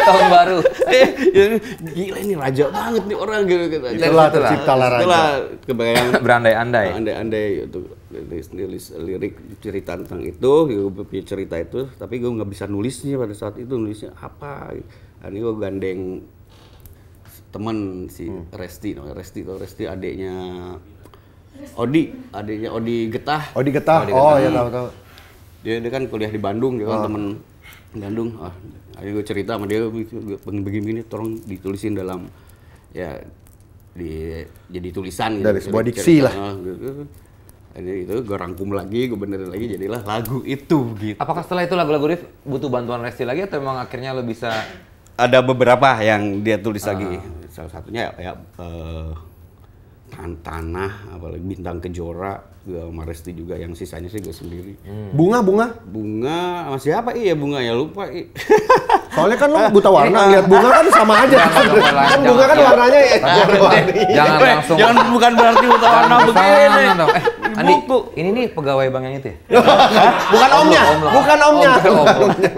tahun baru eh, ya, gila ini raja banget nih orang gitu gitu itulah terciptalah raja itulah kebayang berandai-andai andai-andai itu nulis, nulis lirik cerita tentang itu gue gitu, punya cerita itu tapi gua nggak bisa nulisnya pada saat itu nulisnya apa gitu. nah, ini gue gandeng teman si hmm. Resti, no? Resti tuh Resti adiknya Odi, adiknya Odi Getah. Odi Getah. Odi oh, Getah. Oh, ya tahu tahu. Dia, dia kan kuliah di Bandung, dia oh. kan ah. temen Bandung. Ah, ayo gue cerita sama dia begini-begini tolong ditulisin dalam ya di jadi tulisan gitu. dari ah, gitu. sebuah diksi lah. Gitu. Ini itu gue rangkum lagi, gue benerin lagi, jadilah lagu itu gitu. Apakah setelah itu lagu-lagu Rif butuh bantuan Resti lagi atau emang akhirnya lo bisa? Ada beberapa yang dia tulis uh. lagi salah satunya ya, ya eh, tan tanah apalagi bintang kejora gue sama juga yang sisanya sih gue sendiri hmm. bunga bunga bunga sama siapa iya bunga ya lupa i. *laughs* soalnya kan lo buta warna lihat bunga kan sama aja kan bunga kan warnanya ya jangan langsung jangan bukan berarti buta warna begini Andi, eh, ini nih pegawai bank yang itu ya? bukan omnya, bukan omnya.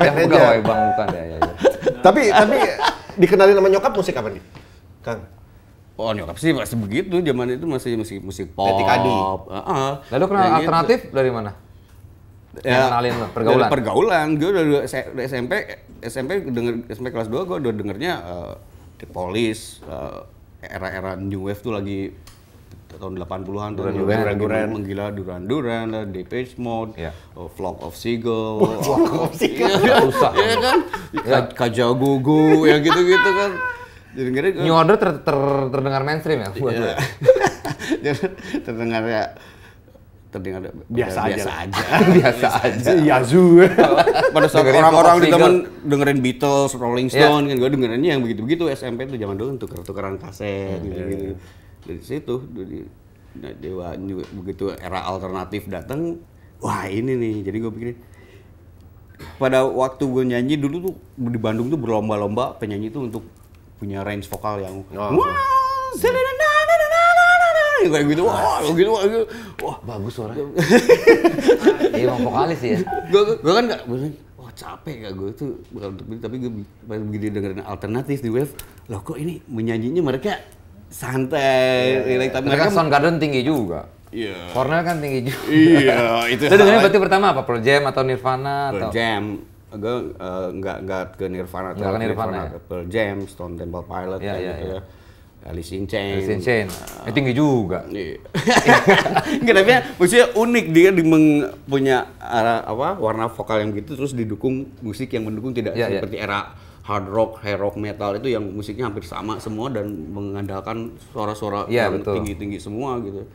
Yang pegawai bank bukan ya, ya. Tapi tapi dikenalin sama nyokap musik apa nih? Kang? Oh nyokap sih masih begitu, zaman itu masih musik musik pop. Detik Adi. Uh, -huh. Lalu kenal ya, alternatif itu. dari mana? Ya, kenalin lah, pergaulan. Dari pergaulan, gue udah, udah SMP, SMP denger SMP kelas 2 gue udah dengernya uh, The Police, uh, era-era new wave tuh lagi tahun 80-an tuh Duran Duran Duran menggila Duran Duran lah Page Mode yeah. Iya. uh, Flock of Seagull Flock of Seagull ya, usah ya kan, iya kan? Iya. Kajagugu ya gitu-gitu kan jadi New Order ter, ter, terdengar mainstream ya buat iya. yeah. *laughs* terdengar ya terdengar ya, biasa, biasa aja. aja. *laughs* biasa aja. yazu *laughs* Pada saat orang-orang di teman dengerin Beatles, Rolling iya. Stone yeah. kan gue dengerinnya yang begitu-begitu SMP itu zaman dulu tuker-tukeran kaset hmm. gitu-gitu. Iya, dari situ dari nah, dewa begitu era alternatif datang, wah ini nih. Jadi gue pikir pada waktu gue nyanyi dulu tuh di Bandung tuh berlomba-lomba penyanyi tuh untuk punya range vokal yang wow, oh. kayak gitu wah wow, gitu wah gitu wah bagus suara iya emang vokalis ya gue kan kan nggak wah capek gak gue tuh bukan untuk ini tapi gue begitu dengerin alternatif di wave loh kok ini menyanyinya mereka santai yeah. tapi mereka, mereka garden tinggi juga Iya. Yeah. Cornell kan tinggi juga. Iya, yeah, itu. Lu berarti pertama apa? Pearl Jam atau Nirvana Pearl atau? Jam gue uh, nggak nggak ke Nirvana, nggak ke Nirvana, Nirvana ya? Pearl Jam, Stone Temple Pilot, ya, ya, gitu iya. ya. Alice in Chains. Alice in Chains. Uh, eh, tinggi juga. Iya. *laughs* tapi ya, maksudnya unik dia di punya arah, eh, apa warna vokal yang begitu terus didukung musik yang mendukung tidak ya, seperti ya. era hard rock, hard rock metal itu yang musiknya hampir sama semua dan mengandalkan suara-suara ya, yang tinggi-tinggi semua gitu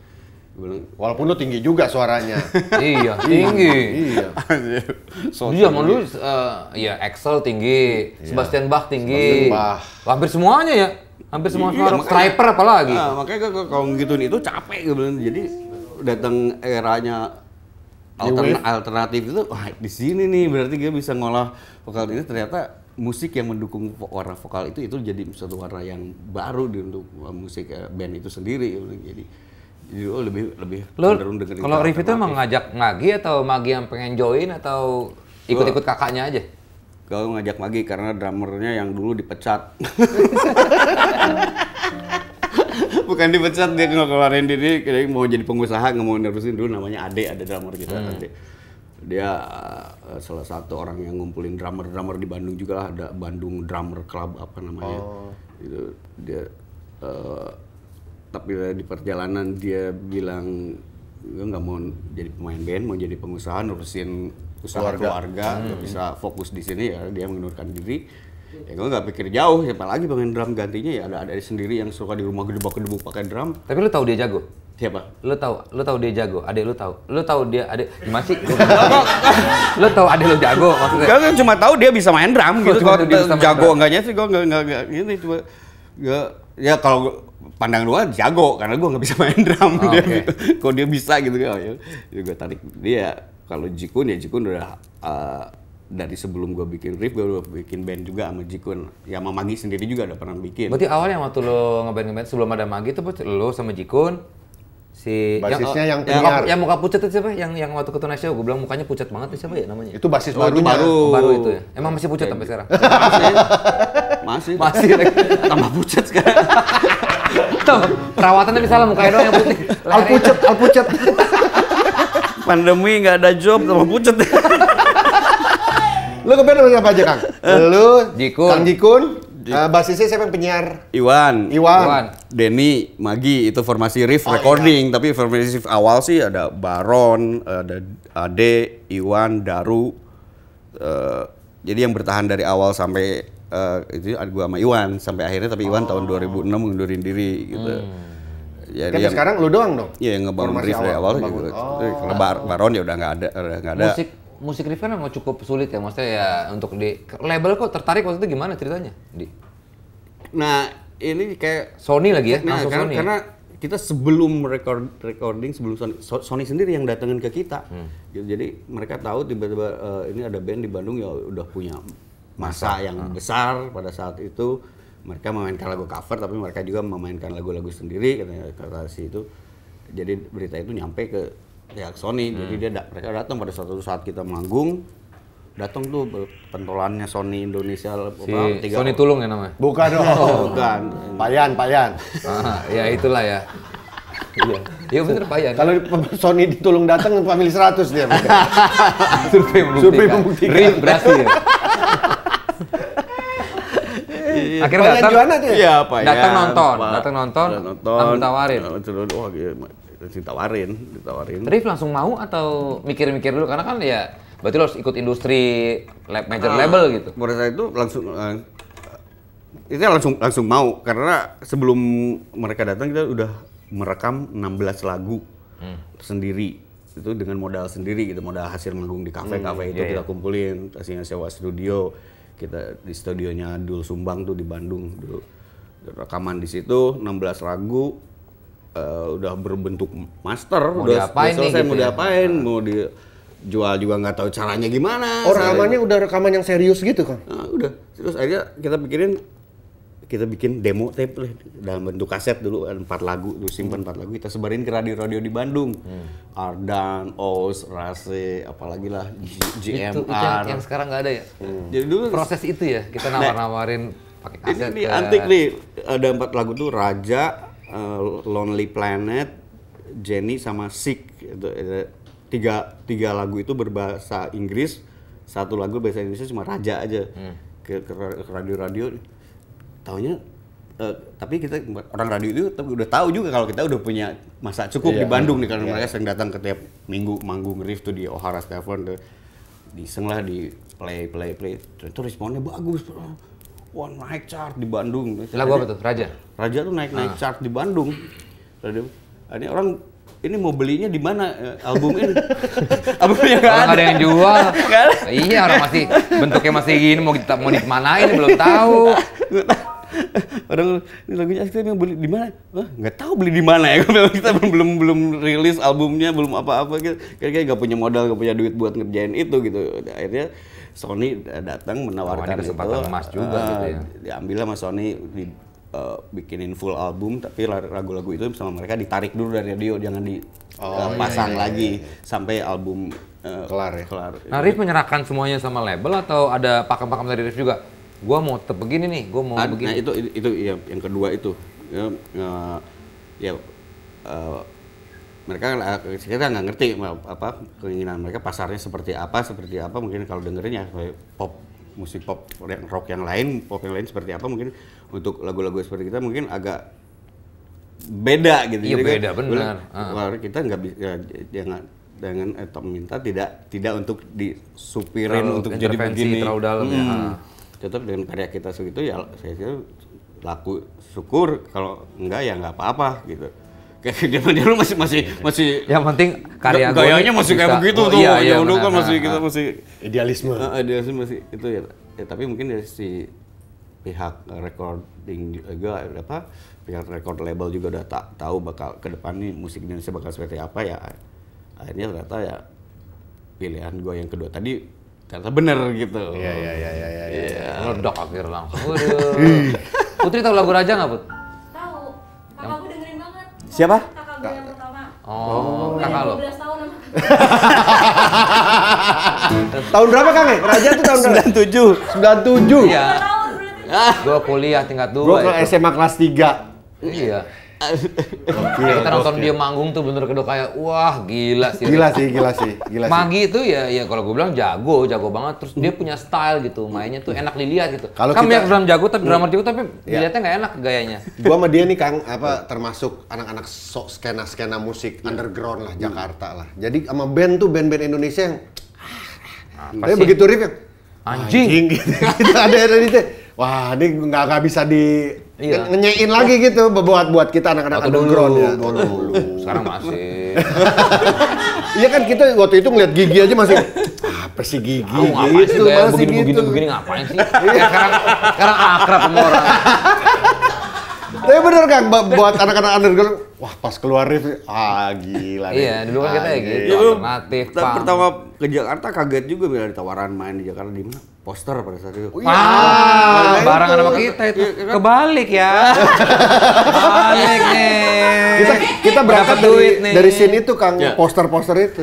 walaupun lu tinggi juga suaranya. *laughs* Iya, iya, tinggi. iya. so Dia mau lu eh, ya Excel tinggi, iya. Sebastian Bach tinggi. Sebastian Bach. Hampir semuanya ya. Hampir semua iya, suara striper apalagi. Nah, makanya kalau nih itu capek gitu Jadi datang eranya altern alternatif itu wah di sini nih berarti dia bisa ngolah vokal ini ternyata musik yang mendukung warna vokal itu itu jadi satu warna yang baru di untuk musik eh, band itu sendiri jadi Yo, iya, oh, lebih lebih Lu, kalau Rif itu emang ngajak Magi atau Magi yang pengen join atau ikut-ikut kakaknya aja? Kalau ngajak Magi karena drummernya yang dulu dipecat. *laughs* Bukan dipecat dia nggak keluarin diri, dia mau jadi pengusaha nggak mau nerusin dulu namanya Ade ada drummer kita gitu, hmm. Ade. Dia uh, salah satu orang yang ngumpulin drummer-drummer di Bandung juga lah, ada Bandung Drummer Club apa namanya. Oh. Itu dia uh, tapi di perjalanan dia bilang gue nggak mau jadi pemain band mau jadi pengusaha nurusin usaha keluarga, keluarga hmm. gak bisa fokus di sini ya dia mengundurkan diri ya gue nggak pikir jauh siapa lagi pengen drum gantinya ya ada ada sendiri yang suka di rumah gedebak gedebuk pakai drum tapi lu tahu dia jago siapa lu tahu lu tahu dia jago Ade lu tahu lu tahu dia Ade gimana sih *laughs* lu tahu Ade lu jago maksudnya gue cuma tahu dia bisa main drum gitu kalau jago enggaknya sih gue nggak nggak ini gitu, cuma gak ya kalau pandang luar jago karena gue nggak bisa main *laughs* drum oh, dia okay. gitu. kalau dia bisa gitu kan ya juga ya tarik dia kalau Jikun ya Jikun udah uh, dari sebelum gue bikin riff gue udah bikin band juga sama Jikun ya sama Magi sendiri juga udah pernah bikin berarti awalnya waktu lo ngeband ngeband sebelum ada Magi tuh lo sama Jikun si basisnya yang, yang oh, Yang, yang muka pucat itu siapa? Yang yang waktu ke nasional gue bilang mukanya pucat banget itu siapa ya namanya? Itu basis oh, baru. Oh, baru itu ya. Oh. Emang masih pucat sampai sekarang? Masih. Masih. Masih. *laughs* Tambah pucat sekarang. Perawatannya misalnya mukanya doang yang putih. Al pucat, al pucat. Pandemi nggak ada job tambah pucat. Lu lu apa aja, Kang? Eh. Lu Jikun. Kang Jikun, Uh, basisnya siapa yang penyiar? Iwan. Iwan. Iwan. Denny, Magi itu formasi riff oh, recording, iya. tapi formasi riff awal sih ada Baron, ada Ade, Iwan, Daru. Uh, jadi yang bertahan dari awal sampai uh, itu ada gua sama Iwan sampai akhirnya tapi Iwan oh. tahun 2006 mengundurin diri gitu. Hmm. Jadi yang, sekarang lu doang dong. Iya, yang ngebangun riff dari awal, awal gitu. Oh. Kalau Baron ya udah nggak ada, nggak ada. Musik musik review kan emang cukup sulit ya, maksudnya ya untuk di label kok tertarik waktu itu gimana ceritanya, di? Nah ini kayak Sony lagi ya, nah, karena, Sony. Karena kita sebelum record recording sebelum Sony, Sony sendiri yang datengin ke kita, hmm. Gitu, jadi mereka tahu tiba-tiba uh, ini ada band di Bandung ya udah punya masa yang hmm. besar pada saat itu mereka memainkan lagu cover tapi mereka juga memainkan lagu-lagu sendiri katanya kata si itu jadi berita itu nyampe ke ya Sony hmm. jadi dia da mereka datang pada suatu saat kita manggung datang tuh pentolannya Sony Indonesia si apa, tiga Sony Tulung ya namanya bukan dong *laughs* oh, bukan Payan Payan ah, ya itulah ya Iya. Iya bener Pak Yan. Kalau Sony ditolong datang family 100 dia. *laughs* Survei membuktikan. Survei membuktikan. Rim berhasil. Ya? Iya. Akhirnya datang. Ya? Iya, Pak Datang nonton, datang nonton, nonton, nonton, nonton, nonton, nonton, nonton, nonton, nonton, nonton, ditawarin, ditawarin. Rif langsung mau atau mikir-mikir dulu karena kan ya berarti lo harus ikut industri lab, major nah, label gitu. Menurut saya itu langsung uh, itu langsung langsung mau karena sebelum mereka datang kita udah merekam 16 lagu hmm. sendiri itu dengan modal sendiri gitu modal hasil manggung di kafe kafe hmm, itu yeah, kita iya. kumpulin hasilnya sewa studio kita di studionya Dul Sumbang tuh di Bandung dulu rekaman di situ 16 lagu uh, udah berbentuk master, mau udah, diapain udah selesai nih, gitu mau ya? diapain, ya? mau dijual juga nggak tahu caranya gimana. Oh rekamannya udah rekaman yang serius gitu kan? Nah, udah terus akhirnya kita pikirin kita bikin demo tape lah dalam bentuk kaset dulu empat lagu terus simpan hmm. empat lagu kita sebarin ke radio-radio di Bandung hmm. Ardan, Oz, Rase, apalagi lah GMR itu, itu yang, yang sekarang nggak ada ya hmm. jadi dulu proses itu ya kita nah, nawar-nawarin nah, pakai kaset ini, ini antik kan. nih ada empat lagu tuh Raja, Eh, Lonely Planet, Jenny sama Sick. Tiga tiga lagu itu berbahasa Inggris, satu lagu bahasa Indonesia cuma Raja aja. Hmm. Ke radio-radio taunya uh, tapi kita orang radio itu tapi udah tahu juga kalau kita udah punya masa cukup yeah. di Bandung nih karena yeah. mereka sering datang ke tiap minggu manggung riff tuh di O'Hara Stephen tuh diseng lah di play play play itu responnya bagus wah naik chart di Bandung. Lagu apa tuh? Raja. Raja tuh naik naik ah. chart di Bandung. Ah, ini orang ini mau belinya di mana eh, album ini? *laughs* Albumnya orang ada. ada yang jual. iya orang masih bentuknya masih gini mau kita mau dimanain belum tahu. orang ini lagunya asli yang beli di mana? Nggak tahu beli di mana ya. kita belum belum belum rilis albumnya belum apa-apa gitu. Kayaknya nggak punya modal nggak punya duit buat ngerjain itu gitu. Akhirnya Sony eh, datang menawarkan oh, kesempatan itu, emas juga uh, gitu ya. Diambil sama Sony di uh, bikinin full album tapi lagu-lagu itu sama mereka ditarik dulu dari radio jangan dipasang oh, uh, iya, iya, lagi iya, iya. sampai album uh, kelar ya. Kelar. Nah, Riff menyerahkan semuanya sama label atau ada pakem-pakem dari Riff juga? Gua mau tetap begini nih, gua mau nah, begini. Nah, itu itu ya yang kedua itu. Ya, uh, ya uh, mereka kita eh, nggak ngerti eh, apa keinginan mereka pasarnya seperti apa seperti apa mungkin kalau dengerin dengernya pop musik pop rock yang lain pop yang lain seperti apa mungkin untuk lagu-lagu seperti kita mungkin agak beda gitu ya beda kan, benar kalau ah. kita nggak bisa ya, jangan dengan eh, atau minta tidak tidak untuk disupirin terlalu untuk jadi begini terlalu dalam ya. hmm. ya. Tetap dengan karya kita segitu ya saya kira laku syukur kalau enggak ya enggak apa-apa gitu kayak dia lu masih masih masih yang penting karya gayanya masih kayak begitu oh, tuh iya, iya, dulu kan masih kita masih idealisme uh, idealisme masih itu ya, ya tapi mungkin dari si pihak recording juga apa pihak record label juga udah tak tahu bakal ke depan nih musik Indonesia bakal seperti apa ya akhirnya ternyata ya pilihan gue yang kedua tadi ternyata bener gitu iya iya iya iya iya ya. akhir langsung Putri tahu lagu Raja nggak Put? Siapa? Kakak gue yang pertama. Oh, oh. kakak lo. *laughs* tahun berapa Kang? Raja tuh tahun berapa? 97. 97. Iya. Gua kuliah tingkat 2. Gua ke SMA kelas 3. Iya. Gila, kita nonton dia manggung tuh bener kedok kayak wah gila sih. Gila sih, gila sih, gila sih. Magi itu ya ya kalau gue bilang jago, jago banget terus dia punya style gitu, mainnya tuh enak dilihat gitu. Kalau kan kita drum jago tapi drummer jago tapi ya. dilihatnya nggak enak gayanya. Gua sama dia nih Kang apa termasuk anak-anak sok skena-skena musik underground lah Jakarta lah. Jadi sama band tuh band-band Indonesia yang tapi ah, hmm, begitu riff yang anjing, anjing *laughs* gitu. ada ada itu. Wah, ini nggak bisa di iya. ngenyein lagi gitu buat buat kita anak-anak underground dulu, ya. Dulu, dulu. Sekarang masih. *laughs* Iya kan kita waktu itu ngeliat gigi aja masih apa sih gigi oh, gitu, sih, masih begini, gitu. Begini, begini ngapain sih? Iya, *laughs* sekarang, sekarang akrab sama orang. *laughs* Tapi bener kan, buat anak-anak underground, wah pas keluar rift ah gila deh. Iya, dulu kan kita ya gitu, alternatif, Pertama ke Jakarta kaget juga bila ditawaran main di Jakarta di mana poster pada saat itu. oh, iya. barang sama kita itu. Iya, kan? Kebalik ya. Kebalik nih. Kita kita berangkat dari, duit nih. dari sini tuh Kang ya. poster-poster itu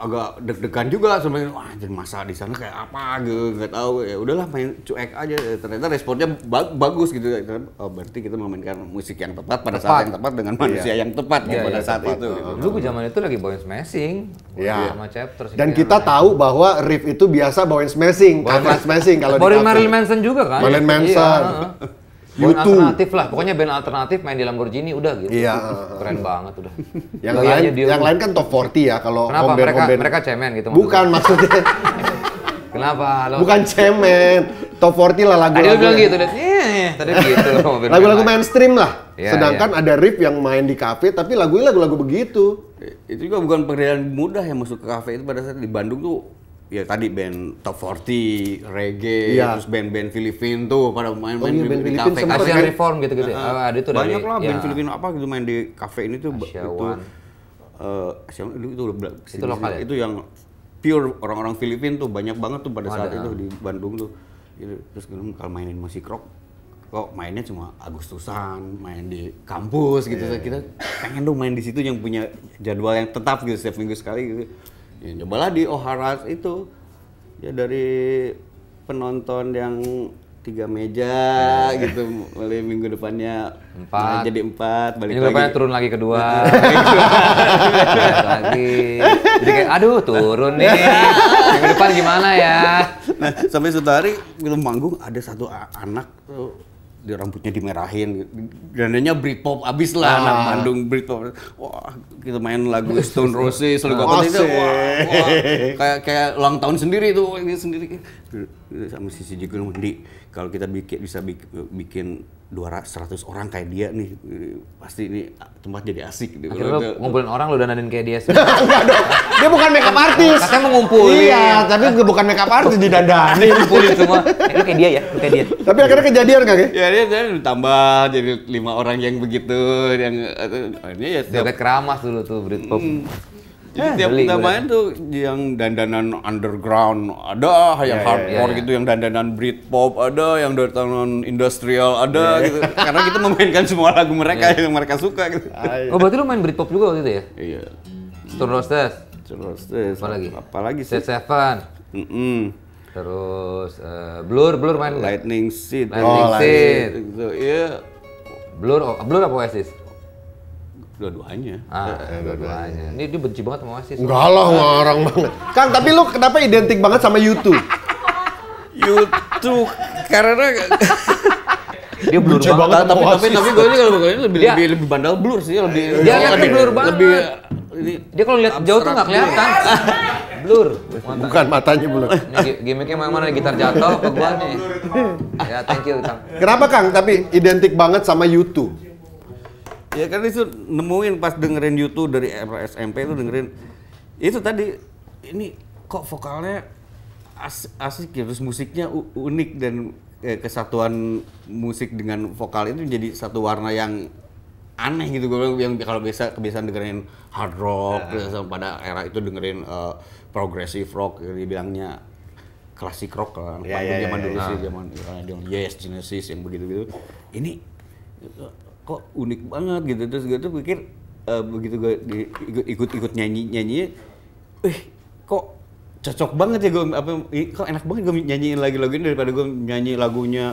agak deg-degan juga sebenarnya wah jadi masa di sana kayak apa gitu nggak tahu ya udahlah main cuek aja ternyata responnya ba bagus gitu oh, berarti kita memainkan musik yang tepat pada tepat. saat yang tepat dengan manusia iya. yang tepat iya, pada iya, saat tepat. itu gitu. zaman itu lagi bawain smashing ya. sama chapter dan kita lain. tahu bahwa riff itu biasa bawain smashing cover smashing kalau di Marilyn Manson juga kan Marilyn iya. Manson iya, Band alternatif lah, pokoknya band alternatif main di Lamborghini udah gitu. Iya. *laughs* Keren banget udah. yang Gaya lain, dia yang lain kan top 40 ya kalau Kenapa home band, mereka, home band. mereka cemen gitu Bukan maksudnya. *laughs* Kenapa? Lo Bukan cemen. Top 40 lah lagu-lagu. Tadi bilang gitu, iya, iya. tadi *laughs* gitu. Lagu-lagu mainstream lah. Ya, Sedangkan ya. ada riff yang main di kafe, tapi lagunya lagu-lagu begitu. Itu juga bukan pekerjaan mudah yang masuk ke kafe itu pada saat di Bandung tuh ya tadi band Top 40, reggae, ya. terus band-band Filipin tuh pada main-main oh, iya, band di kafe kafe kan? kan? reform gitu-gitu. Uh, uh, ada banyak dari, lah band ya. Filipin apa gitu main di kafe ini tuh Asia itu uh, itu, itu, itu lokal ya? itu yang pure orang-orang Filipin tuh banyak banget tuh pada oh, saat ada. itu di Bandung tuh. Gitu. Terus kan kalau mainin musik rock kok mainnya cuma Agustusan, main di kampus gitu. Yeah. Kita iya. pengen dong main di situ yang punya jadwal yang tetap gitu setiap minggu sekali gitu ya nyobalah di O'Hara's itu ya dari penonton yang tiga meja eh. gitu mulai minggu depannya empat jadi empat balik minggu depannya turun lagi kedua *laughs* lagi jadi kayak aduh turun nih minggu depan gimana ya nah sampai suatu hari belum manggung ada satu anak di rambutnya dimerahin dananya Britpop abis lah ah. Bandung Britpop wah kita main lagu *laughs* Stone Roses lagu apa itu wah, wah, kayak kayak ulang tahun sendiri itu ini sendiri sama si juga di kalau kita bikin bisa bikin, bikin 200 100 orang kayak dia nih pasti ini tempat jadi asik gitu. Akhirnya lu ngumpulin orang lu dananin kayak dia. sih. *laughs* Iya, iya, dia bukan makeup artist. Katanya mau Iya, tapi bukan makeup artist dandani ngumpulin semua. Eh, kayak dia ya, kayak dia. Tapi akhirnya kejadian ya? Iya, kan ya? Ya dia, dia ditambah jadi lima orang yang begitu yang eh, eh, ini ya setiap... Joget keramas dulu tuh Britpop. Hmm. Jadi eh, tiap beli, kita main tuh yang dandanan underground ada, yang yeah, ya, hardcore yeah, yeah, gitu, yang dandanan Britpop ada, yang dandanan industrial ada yeah. gitu. Karena kita memainkan semua lagu mereka yeah. yang mereka suka gitu. Oh berarti lu main Britpop juga waktu itu ya? Iya. Stone Roses. Stone Roses. Apa lagi? Apa lagi sih? Set Seven. Mm -mm. Terus uh, Blur, Blur main Lightning Seed. Lightning oh, Seed. Iya. Yeah. Blur, oh, Blur apa Oasis? Dua-duanya. Ah, eh, dua-duanya. Ini dia benci banget sama Oasis. Enggak lah, orang banget. Kang, tapi lu kenapa identik banget sama YouTube? YouTube karena dia blur banget, banget tapi, tapi tapi gue ini kalau gue ini lebih, iya. lebih lebih bandel blur sih lebih iya, dia lebih iya, blur banget lebih dia kalau lihat jauh tuh nggak kelihatan *laughs* blur. Mata. Bukan matanya blur. gimmicknya mana mana gitar jatuh ke gua nih. *laughs* Ya thank you Kang. Kenapa Kang tapi identik banget sama YouTube? ya kan itu nemuin pas dengerin YouTube dari SMP itu dengerin itu tadi ini kok vokalnya as asik ya terus musiknya unik dan eh, kesatuan musik dengan vokal itu jadi satu warna yang aneh gitu gue yang kalau biasa kebiasaan dengerin hard rock uh. pada era itu dengerin uh, progressive rock ya dibilangnya klasik rock lah yeah, yeah, ya, zaman yeah, dulu yeah. sih zaman yeah. Yes Genesis yang begitu begitu ini kok unik banget gitu terus gue tuh pikir uh, begitu gue ikut ikut nyanyi nyanyi eh kok cocok banget ya gue apa kok enak banget gue nyanyiin lagi lagu ini daripada gue nyanyi lagunya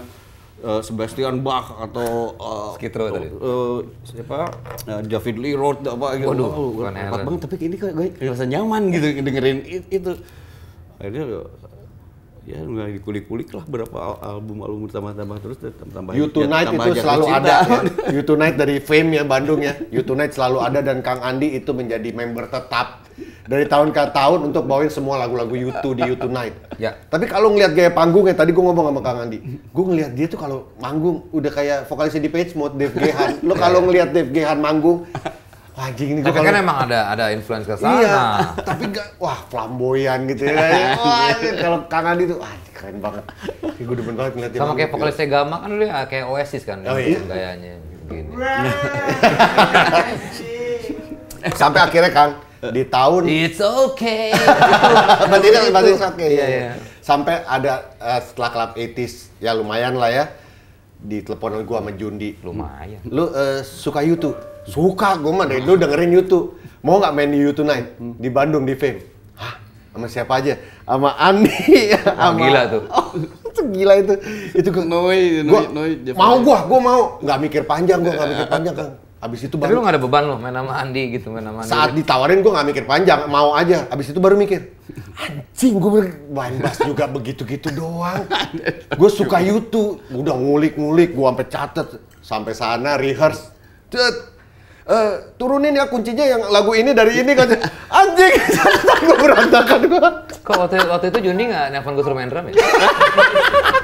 uh, Sebastian Bach atau uh, eh, Skitro tadi. Uh, siapa? Uh, David Lee Roth apa gitu. Waduh, oh, banget tapi ini kok gue ngerasa nyaman gitu dengerin itu. Akhirnya ya mulai dikulik-kulik lah berapa album album tambah-tambah terus tambah tambah You Tonight ya, itu selalu cinta. ada ya. *laughs* You Tonight dari Fame ya Bandung ya You Tonight selalu ada dan Kang Andi itu menjadi member tetap dari tahun ke tahun untuk bawain semua lagu-lagu You Two di You Tonight. Ya. Tapi kalau ngelihat gaya panggungnya tadi gue ngomong sama Kang Andi, gue ngelihat dia tuh kalau manggung udah kayak vokalisnya di Page Mode Dave Gehan. Lo *laughs* ya. kalau ngelihat Dave Gehan manggung anjing ini gue kan emang ada ada influence ke sana. Iya, tapi gak, wah flamboyan gitu ya. *laughs* wah, kalau Kang itu tuh, ah keren banget. Gue demen banget ngeliatin. Sama kayak gitu. vokalisnya Gama kan dulu ya, kayak Oasis kan oh, iya. gayanya gini. Iya. Sampai akhirnya Kang di tahun It's okay. *laughs* berarti itu berarti oke. Iya, iya. Sampai ada uh, setelah klub 80s ya lumayan lah ya di teleponan gue sama Jundi lumayan lu uh, suka YouTube suka gue mah dari dulu dengerin YouTube mau nggak main di YouTube Night hmm. di Bandung di Fame Hah? sama siapa aja sama Andi *laughs* sama oh, gila tuh *laughs* oh, itu gila itu itu gua, Noi, noi, noi. mau gue gua mau nggak mikir panjang gue nggak mikir eh, eh, panjang kan Abis itu baru Tapi lu gak ada beban lo main sama Andi gitu, main sama Andi. Saat gitu? ditawarin gue gak mikir panjang, mau aja. Abis itu baru mikir, anjing gue main bass juga begitu-gitu doang. *laughs* gue suka YouTube, udah ngulik-ngulik, gue sampai catet. Sampai sana rehearse, cet. Uh, turunin ya kuncinya yang lagu ini dari ini kan *laughs* anjing *laughs* gue berantakan gue kok waktu, waktu itu Juni nggak nelfon gue suruh main drum ya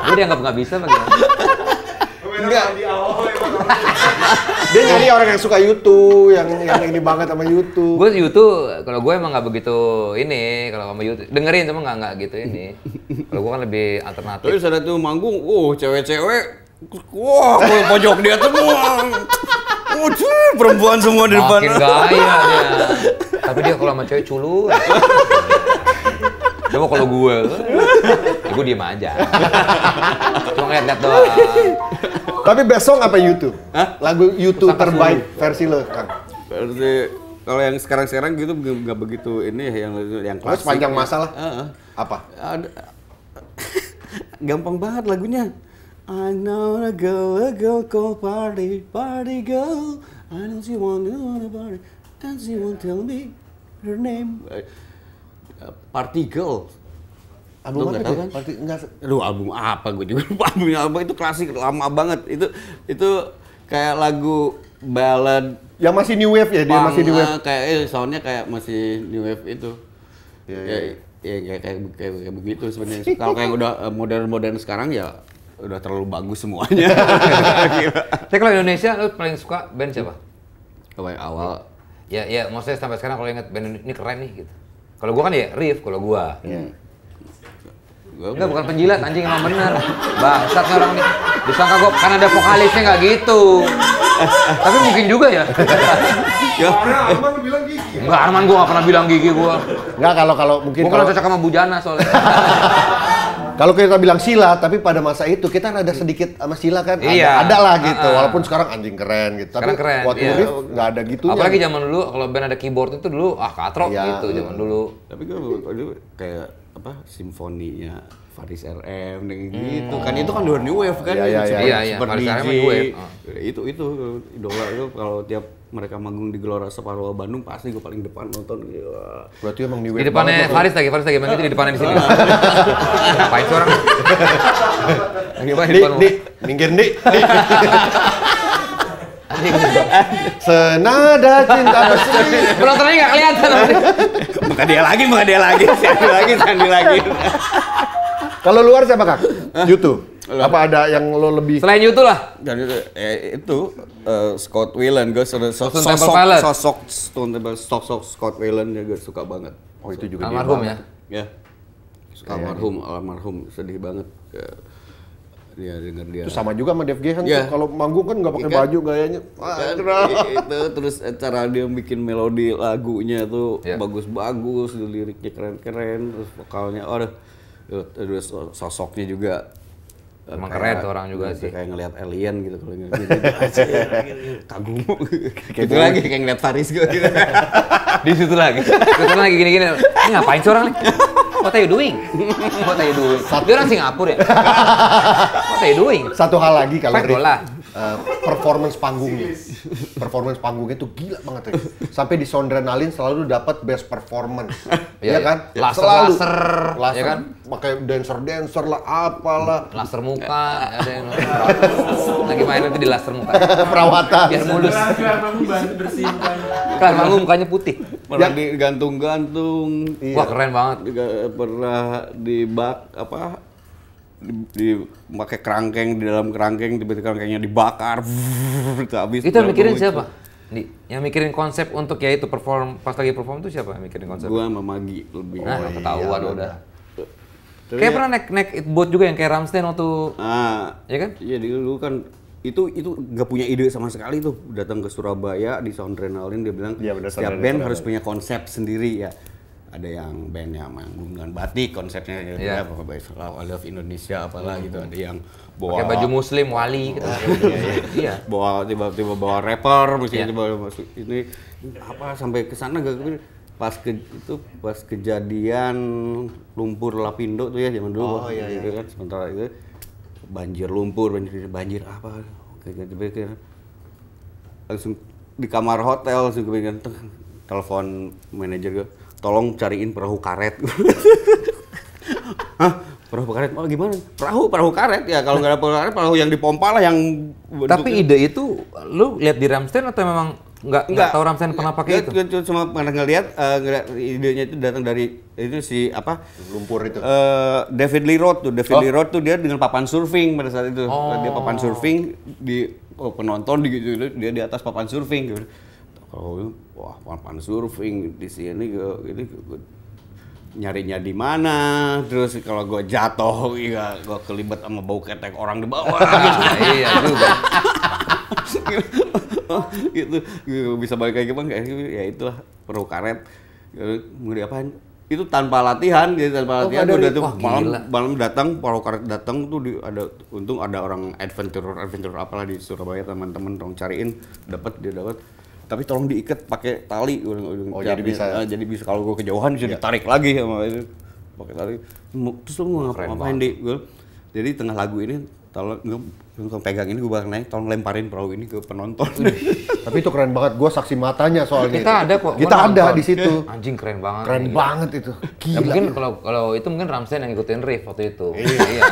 gue dianggap nggak bisa bagaimana enggak *laughs* dia nyari orang yang suka YouTube, yang yang ini banget sama YouTube. Gue YouTube, kalau gue emang nggak begitu ini, kalau sama YouTube dengerin cuma nggak nggak gitu ini. Kalau gue kan lebih alternatif. Terus ada tuh manggung, uh cewek-cewek, wah wow, pojok dia tuh, Udah, oh, perempuan semua di depan. Makin gaya dia. Tapi dia kalau sama cewek culu. Dia kalau gue, ya gue diem aja. Cuma ngeliat ngeliat doang. Tapi best song apa YouTube? Hah? Lagu YouTube terbaik seluruh. versi lo, Kang. Versi kalau yang sekarang-sekarang gitu nggak begitu ini yang yang klasik. panjang masalah. Uh, huh Apa? Ada, *laughs* gampang banget lagunya. I know a girl, a girl called party, party girl. I know she want to want the party, and she won't tell me her name. Party girl, Album apa? Tahu, kan? Parti, enggak. Aduh, album apa gue juga lupa *laughs* albumnya apa itu klasik lama banget. Itu itu kayak lagu ballad yang masih new wave ya, dia masih new wave. Eh, kayak eh, soundnya kayak masih new wave itu. Ya, ya. ya, ya kayak, kayak, kayak, kayak begitu sebenarnya. Kalau kayak udah eh, modern-modern sekarang ya udah terlalu bagus semuanya. *laughs* Tapi kalau Indonesia lu paling suka band siapa? Kalau yang awal. Ya, ya maksudnya sampai sekarang kalau inget band ini keren nih gitu. Kalau gua kan ya Riff, kalau gua. Yeah. Enggak bukan penjilat anjing emang bener. Bangsat orang nih. Disangka gue karena ada vokalisnya nggak gitu. Tapi mungkin juga ya. *laughs* ya. Arman Enggak, Arman gua nggak pernah bilang gigi gue Enggak kalau kalau mungkin gua kan kalau cocok sama Bujana soalnya. *laughs* Kalau kita bilang sila, tapi pada masa itu kita ada sedikit sama sila kan, iya. ada, ada lah gitu. Uh -uh. Walaupun sekarang anjing keren gitu, tapi keren, waktu iya. riff nggak ada gitu. Apalagi zaman dulu kalau band ada keyboard itu dulu ah katrok iya, gitu zaman dulu. Tapi gue kayak apa simfoninya Faris RM dan hmm. gitu kan itu kan luar new wave kan ya, yeah, yeah, ya. Faris DJ, new wave. Oh. Ya, itu itu idola itu kalau tiap mereka manggung di Gelora Separwa Bandung pasti gue paling depan nonton Gila. berarti emang new wave di depannya Faris lagi Faris lagi nanti di depannya di sini ah. apa itu orang lagi apa di di minggir di Senada cinta bersih Penontonnya nggak kelihatan. Bukan dia lagi, bukan dia lagi, *laughs* Sandi lagi, Sandi lagi. Kalau luar siapa kak? YouTube. Luar. Apa ada yang lo lebih? Selain YouTube lah. Dan eh, itu, eh, itu uh, Scott Whelan, gue sosok sosok sosok sosok sosok Scott Whelan ya gue suka banget. Oh itu juga almarhum ya? Ya. Iya. Almarhum, almarhum sedih banget. Iya denger dia. Itu sama juga sama Dave Gehan ya. kalau manggung kan nggak pakai iya. baju gayanya. Ah, kan, itu terus cara dia bikin melodi lagunya tuh bagus iya. bagus-bagus, liriknya keren-keren, terus vokalnya aduh terus sosoknya juga eh, Emang keren tuh orang juga sih. Kayak ngelihat alien gitu kalau ngelihat *laughs* gitu, kagum. Gitu lagi kayak gitu ngelihat Faris gitu. *laughs* Di situ lagi. Situ lagi gini-gini. Ini ngapain sih orang nih? What are you doing? *laughs* What are you doing? Satu. Dia orang Singapura ya? *laughs* What are you doing? Satu hal lagi kalau Sepak Eh, performance panggungnya. performance panggungnya itu gila banget ya. Sampai di Sondrenalin selalu dapat best performance. *laughs* Iya ya kan? Iya. Laser, selalu laser, laser ya kan? Pakai dancer-dancer lah apalah. Hmm, laser muka, ada yang *laughs* lagi main nanti di laser muka. *laughs* Perawatan. Biar mulus. Biar panggung Kan mukanya putih. Pernah ya. digantung-gantung. Wah, keren banget. Pernah di bak apa di dipakai kerangkeng di dalam kerangkeng tiba-tiba kerangkengnya dibakar *laughs* itu habis itu mikirin siapa di, yang mikirin konsep untuk ya itu perform pas lagi perform tuh siapa yang mikirin konsep gua sama Magi lebih nah, oh, ketahuan iya, udah kayak ya- pernah naik naik boat juga yang kayak Ramstein waktu ah, ya kan iya dulu kan itu itu gak punya ide sama sekali tuh datang ke Surabaya di Sound dia bilang ya, setiap band harus punya konsep sendiri ya ada yang band yang manggung dengan batik konsepnya ya yeah. apa I Love Indonesia apalah mm -hmm. gitu ada yang bawa Pake baju muslim wali oh, gitu. Iya, iya, iya. *laughs* iya, bawa tiba-tiba bawa rapper mesti yeah. tiba, tiba ini apa sampai ke sana gak pas ke itu pas kejadian lumpur lapindo tuh ya zaman dulu oh, iya, iya. Gitu kan sementara itu banjir lumpur banjir banjir apa tiba-tiba langsung di kamar hotel langsung kepikiran telepon manajer gue tolong cariin perahu karet *laughs* Hah? perahu karet oh, gimana perahu perahu karet ya kalau nggak ada perahu karet perahu yang dipompa lah yang tapi ide itu lu lihat di Ramstein atau memang nggak nggak tahu Ramstein pernah pakai itu gue cuma pernah ngelihat uh, eh, ngeliat idenya itu datang dari itu si apa lumpur itu uh, David Lee Roth tuh David oh. Lee Roth tuh dia dengan papan surfing pada saat itu oh. dia papan surfing di oh, penonton di gitu dia di atas papan surfing gitu kalau wah papan surfing di sini ini nyarinya di mana terus kalau gue jatuh iya gue kelibet sama bau ketek orang di bawah *laughs* iya juga oh, gitu bisa balik kayak gimana gitu, kayak ya itulah perlu karet mau diapain itu tanpa latihan jadi tanpa oh, latihan oh, udah tuh malam malam datang polo karet datang tuh di, ada untung ada orang adventurer adventurer apalah di Surabaya teman-teman dong cariin dapat dia dapat tapi tolong diikat pakai tali oh, jadi bisa ya? ah, jadi bisa kalau gue kejauhan bisa yeah. ditarik lagi sama ini pakai tali terus lu mau ngapain di gue jadi tengah lagu ini tolong gue pegang ini gue bakal naik tolong lemparin perahu ini ke penonton tapi itu keren banget gue saksi matanya soalnya kita ada kok kita ada di situ anjing keren banget keren ini. banget itu ya, gila. Ya, mungkin kalau kalau itu mungkin Ramsen yang ikutin Riff waktu itu iya, iya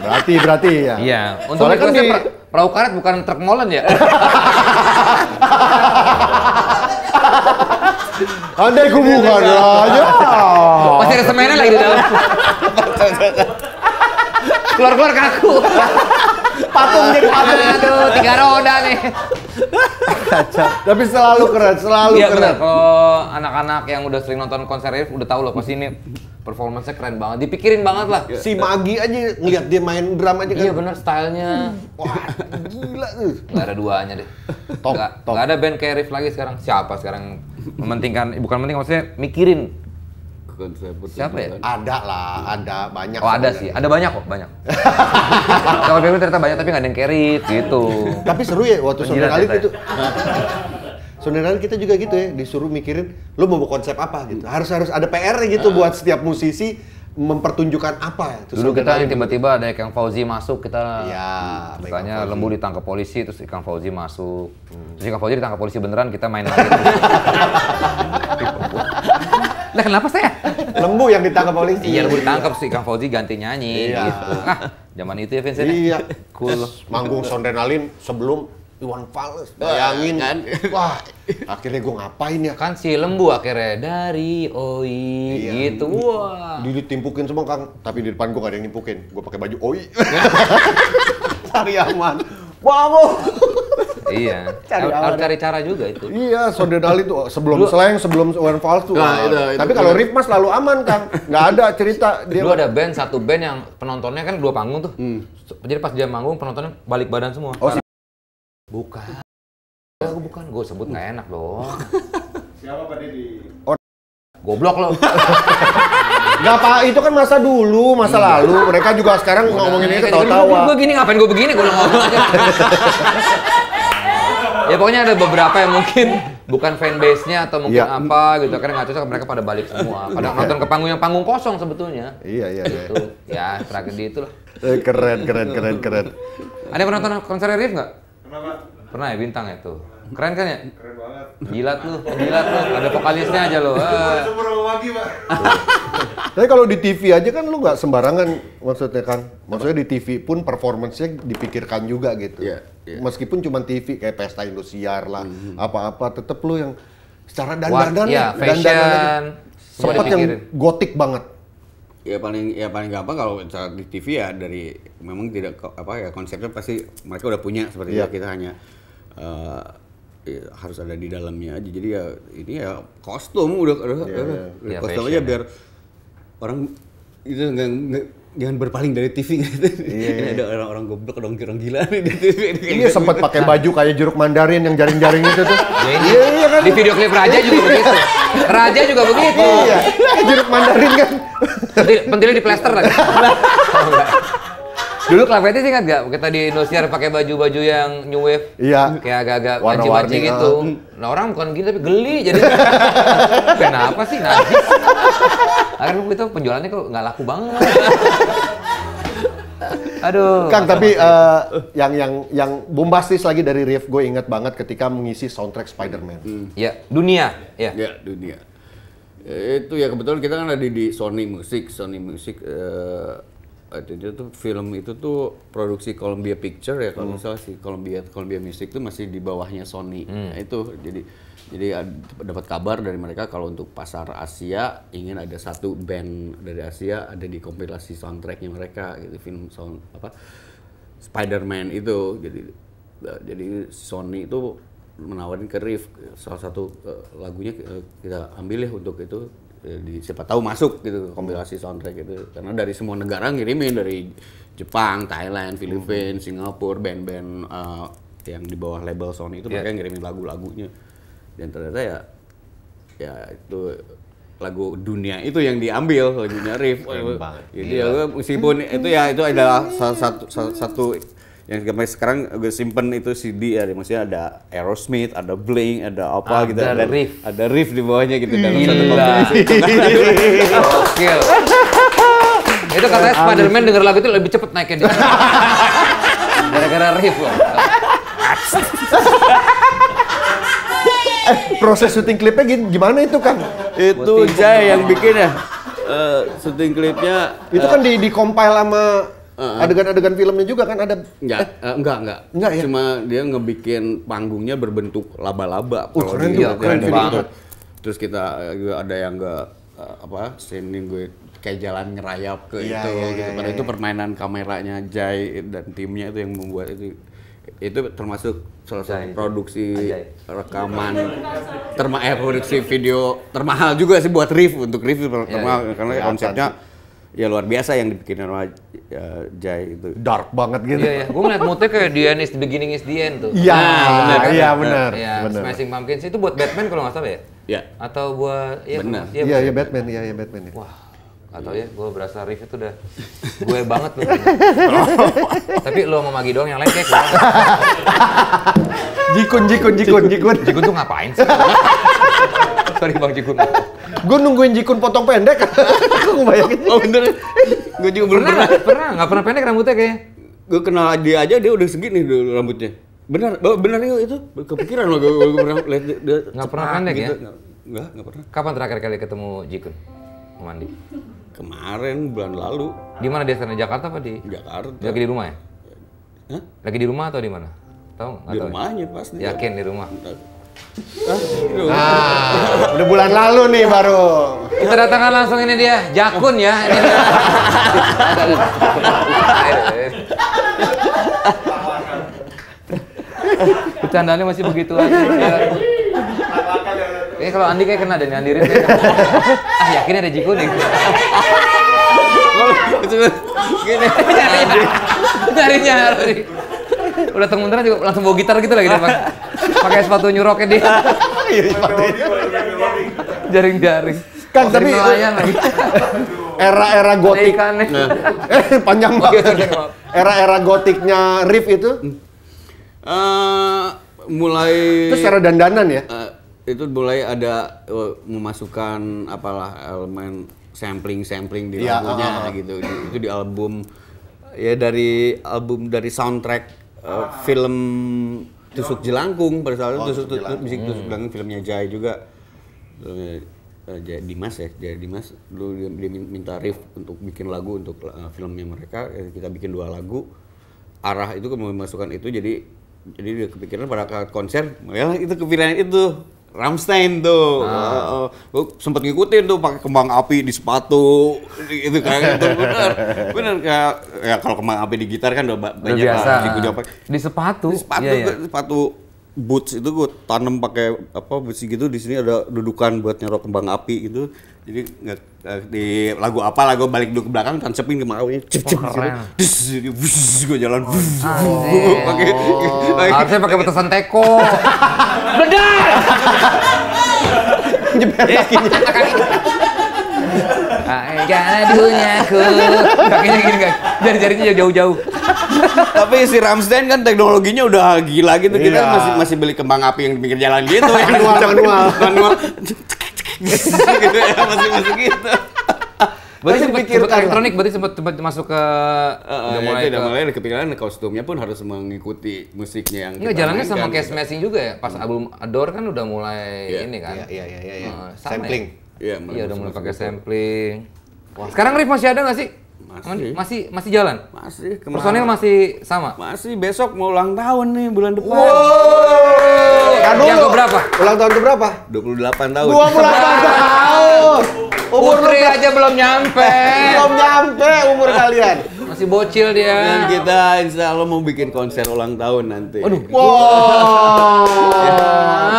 berarti berarti ya iya, iya. untuk soalnya kan di... perahu karet bukan truk molen ya *laughs* Andai gue bukan iya, aja. Pasti ada semennya lagi di dalam. *laughs* Keluar-keluar kaku patung jadi patung. Aduh, tiga roda nih. Tapi selalu keren, selalu ya, keren. Kalau anak-anak yang udah sering nonton konser Rif udah tahu loh pasti ini performance keren banget. Dipikirin banget lah. Si Magi aja ngeliat dia main drama aja kan. Iya bener stylenya. Hmm. Wah, gila tuh. Gak ada duanya deh. Top, gak, top. gak ada band kayak Rif lagi sekarang. Siapa sekarang mementingkan bukan penting maksudnya mikirin Siapa ya? Ada lah, ada banyak. Oh ada sih, ada banyak kok, banyak. *laughs* Kalau pikir ternyata banyak tapi nggak ada yang kerit gitu. tapi seru ya waktu saudara kali itu. Sebenarnya *laughs* kita juga gitu ya, disuruh mikirin lu mau konsep apa gitu. Harus harus ada PR gitu buat setiap musisi mempertunjukkan apa terus dulu kita yang tiba-tiba ada Kang Fauzi masuk kita ya, misalnya lembu ditangkap polisi terus Kang Fauzi masuk hmm. terus Kang Fauzi ditangkap polisi beneran kita main lagi nah *laughs* kenapa saya lembu yang ditangkap polisi. Iya, lembu ditangkap sih Kang Fauzi ganti nyanyi iya. gitu. Ah, zaman itu ya Vincent. Ya? Iya. Cool. manggung Sondrenalin sebelum Iwan Fals, bayangin kan? Wah, akhirnya gue ngapain ya? Kan si lembu akhirnya dari OI iya. gitu. Wah. Ditimpukin semua Kang, tapi di depan gue gak ada yang nimpukin. Gue pakai baju OI. aman. *laughs* Bangun! iya. *laughs* Cari harus cari cara juga itu. Iya, Sonde Dali tuh oh, sebelum Dulu, slang, sebelum Wen Fals tuh. Nah, itu, itu, Tapi kalau Rifmas selalu aman kang, nggak ada cerita. Dia Dulu ada band satu band yang penontonnya kan dua panggung tuh. Hmm. Jadi pas dia manggung penontonnya balik badan semua. Oh, si... Bukan. Aku bukan, gue sebut nggak enak dong. Siapa Pak Didi? Goblok lo. Gak apa, itu kan masa dulu, masa iya. lalu. Mereka juga sekarang ngomongin ini ketawa-tawa. Gitu. Gue gini, ngapain gue begini? Gue ngomong aja. *laughs* ya pokoknya ada beberapa yang mungkin bukan fanbase-nya atau mungkin ya. apa gitu karena nggak cocok mereka pada balik semua pada iya. nonton ke panggung yang panggung kosong sebetulnya iya iya iya gitu. ya tragedi itulah eh, keren keren keren keren ada yang pernah nonton konser Rif nggak kenapa Pernah ya bintang ya *laughs* Keren kan ya? Keren banget. gila tuh gila tuh Ada vokalisnya aja lo. Eh. Tapi kalau di TV aja kan lu nggak sembarangan maksudnya kan. Maksudnya di TV pun performancenya dipikirkan juga gitu. Yeah, yeah. Meskipun cuma TV kayak pesta Indosiar lah, mm-hmm. apa-apa tetap lu yang secara dandan-dandan iya, ya, dan dandan sempat yang gotik banget ya paling ya paling gampang kalau di TV ya dari memang tidak apa ya konsepnya pasti mereka udah punya seperti yeah. kita hanya Eh, ya, harus ada di dalamnya aja jadi ya ini ya kostum udah udah, yeah, yeah. yeah, aja biar orang itu nggak jangan berpaling dari TV gitu. Yeah, Ini ada orang-orang goblok, dong orang gila nih di TV. ini sempat pakai baju kayak jeruk mandarin yang jaring-jaring itu tuh. Ya iya iya kan. Di video klip Raja juga begitu. Raja juga begitu. Iya. Jeruk mandarin kan. Pentilnya di plester *laughs* oh, kan. Dulu sih ingat gak kita di Indonesia pakai baju-baju yang new wave? Iya. Kayak agak-agak wanci-wanci gitu. gitu. Nah orang bukan gini tapi geli jadi *laughs* kenapa sih najis? Akhirnya itu penjualannya kok nggak laku banget. *laughs* Aduh. Kang, tapi uh, yang yang yang bombastis lagi dari Riff gue inget banget ketika mengisi soundtrack Spider-Man. Hmm. Ya, dunia. Ya. Ya, dunia. Itu ya kebetulan kita kan ada di Sony Music, Sony Music uh, itu tuh film itu tuh produksi Columbia Picture ya kalau misalnya hmm. si Columbia Columbia Music itu masih di bawahnya Sony. Hmm. Nah, itu jadi jadi dapat kabar dari mereka kalau untuk pasar Asia ingin ada satu band dari Asia ada di kompilasi soundtracknya mereka gitu film sound apa Spider-Man itu jadi e, jadi Sony itu menawarin ke Riff salah satu e, lagunya e, kita ambil ya untuk itu Ya, di siapa tahu masuk gitu kompilasi soundtrack itu karena dari semua negara ngirimin dari Jepang, Thailand, Filipina, hmm. Singapura, band-band uh, yang di bawah label Sony itu yeah. mereka ngirimin lagu-lagunya dan ternyata ya ya itu lagu dunia itu yang diambil lagunya riff Jadi ya, meskipun itu ya itu adalah satu satu satu yang sampai sekarang gue simpen itu CD ya maksudnya ada Aerosmith ada Blink ada apa ada gitu ada riff ada riff di bawahnya gitu dalam satu kompilasi *laughs* itu katanya Spiderman denger lagu itu lebih cepet naiknya dia *laughs* gara-gara riff loh *laughs* eh, proses syuting klipnya gimana itu kan itu Jai yang bikin ya uh, syuting klipnya itu uh, kan eh, di di compile sama uh, adegan-adegan filmnya juga kan ada enggak eh, uh, enggak enggak enggak ya cuma dia ngebikin panggungnya berbentuk laba-laba uh, keren tuh keren, banget terus kita eh, juga ada yang enggak uh, eh, apa standing gue kayak jalan ngerayap ke ya, itu ya, gitu ya, itu permainan kameranya Jai dan timnya itu yang membuat itu itu termasuk salah satu produksi Ajay. Ah, rekaman termasuk produksi video termahal juga sih buat riff untuk riff iya, iya. termahal ya, ya. karena konsepnya ya luar biasa yang dibikin sama uh, Jai itu. Dark banget gitu. Iya, iya. gue ngeliat moodnya kayak The End is the Beginning is the End tuh. Iya, nah, benar. Iya, kan? iya, bener. Ya, Smashing Pumpkins itu buat Batman kalau nggak salah ya? Iya. Atau buat... Ya, benar. Iya, ya, ya, Batman. Iya, iya ya, Batman. Ya. Wah, atau ya gue berasa Riff itu udah gue banget tuh. *laughs* Tapi lo sama Magi doang yang lain kayak Jikun, jikun, jikun, jikun. Jikun tuh ngapain sih? sorry Bang Jikun. gue nungguin Jikun potong pendek. Aku *laughs* bayangin. Oh bener. Gue juga belum pernah. Pernah, Gak pernah pendek rambutnya kayaknya. Gue kenal dia aja dia udah segini dulu rambutnya. Benar, oh, benar itu kepikiran loh gue pernah lihat dia. Gak pernah pendek gitu. ya? Enggak, gak pernah. Kapan terakhir kali ketemu Jikun? Mandi. Kemarin bulan lalu. Di mana dia sekarang? Jakarta apa di? Jakarta. Lagi di rumah ya? Hah? Lagi di rumah atau di mana? Tahu? Di ya? rumahnya pasti. Yakin di rumah. Hah? Nah, udah bulan *laughs* lalu nih baru. Kita datangkan langsung ini dia, Jakun ya. *laughs* Ini Bercandanya masih begitu aja. Ini kalau Andi kayak kena deh, Andi ah yakin ada Jiku nih. Gini, nyari nyari udah tunggu beneran juga langsung bawa gitar gitu lagi dia iya, iya. pakai sepatu nyuroknya dia jaring-jaring kan tapi era-era gotik *laughs* eh iya, panjang banget era-era gotiknya Riff itu hmm. eh, mulai itu secara dandanan ya eh, itu mulai ada uh, memasukkan apalah elemen sampling sampling di lagunya gitu itu di album ya dari album dari soundtrack uh, film tusuk jelangkung pada saat itu oh, tusuk, tusuk, jelangkung. Tusuk, hmm. jelangkung filmnya Jai juga filmnya uh, Jai Dimas ya Jai Dimas dulu dia, dia minta Rif untuk bikin lagu untuk uh, filmnya mereka ya, kita bikin dua lagu arah itu kemudian masukkan itu jadi jadi dia kepikiran pada konser ya itu kepikiran itu Ramstein tuh. Ah. Uh, uh, sempet ngikutin tuh pakai kembang api di sepatu itu kan itu *laughs* bener. Bener kayak ya kalau kembang api di gitar kan udah banyak biasa. Lah, di sepatu. Di sepatu yeah, yeah. sepatu boots itu gue tanam pakai apa besi gitu di sini ada dudukan buat nyerok kembang api gitu. Jadi nggak Eh, di lagu apa lagu balik dulu ke belakang tancepin ke mau cep cep terus oh, gue jalan pakai harusnya pakai petasan teko benar *laughs* jepit eh. kakinya Karena duniaku Kakinya gini kan, jari-jarinya jauh-jauh Tapi si Ramstein kan teknologinya udah gila gitu Kita iya. kan masih masih beli kembang api yang di pinggir jalan gitu *laughs* Manual, manual gitu ya, masih masih gitu. Berarti sempat pikir elektronik, berarti sempat sempat masuk ke uh, udah ya mulai ya, udah mulai kepikiran kostumnya pun harus mengikuti musiknya yang Enggak jalannya sama kayak smashing juga ya. Pas hmm. album Adore kan udah mulai iya. ini kan. Iya iya iya iya. Nah, ya? Sampling. Iya, iya udah mulai pakai sampling. Wah, sekarang Rif masih ada nggak sih? Masih. Masih masih jalan? Masih. Kemarin. masih sama? Masih. Besok mau ulang tahun nih bulan depan. Wow. Kado nah, yang berapa? Ulang tahun ke berapa? 28 tahun. 28 *laughs* tahun. Umur Putri lupa. aja belum nyampe. belum nyampe umur kalian. Masih bocil dia. Dan kita insya Allah mau bikin konser ulang tahun nanti. Aduh. Wow. *laughs*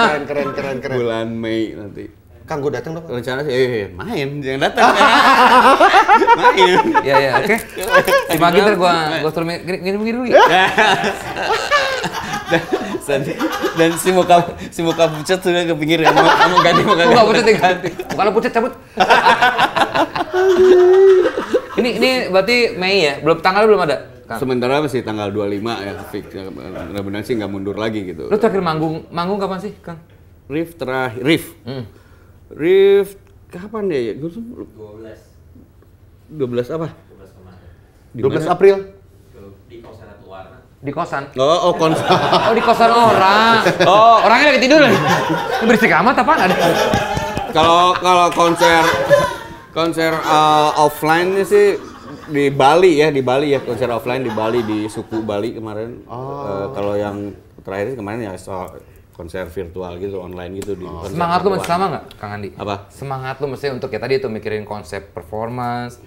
keren, keren, keren, keren. Bulan Mei nanti. Kang, gue datang dong. Rencana sih, eh, main, jangan datang. *laughs* main. Iya, iya, oke. pagi ntar gue, gue suruh ngirim ngirim dulu ya. dan, dan si muka si muka pucat sudah ke pinggir ya. Mau, kamu ganti mau ganti. Muka pucat ganti. Muka lo pucat cabut. *laughs* ini ini berarti Mei ya? Belum tanggal belum ada? Kan. Sementara masih tanggal 25 ya, fix. Benar-benar sih nggak mundur lagi gitu. Lo terakhir manggung, manggung kapan sih, Kang? Riff terakhir, Riff. Hmm Rift kapan ya? Gue tuh 12. 12 apa? 12 kemarin. 12 April. Di kosan satu warna. Di kosan. Oh, oh kosan. oh, di kosan orang. *laughs* Oh, orangnya lagi tidur. Berisik amat apaan ada? Kalau kalau konser konser uh, offline sih di Bali ya, di Bali ya konser offline di Bali di suku Bali kemarin. Oh. Uh, kalau yang terakhir kemarin ya so, konser virtual gitu online gitu di oh. semangat lu masih sama nggak Kang Andi? Apa? Semangat lu mesti untuk ya tadi itu mikirin konsep performance,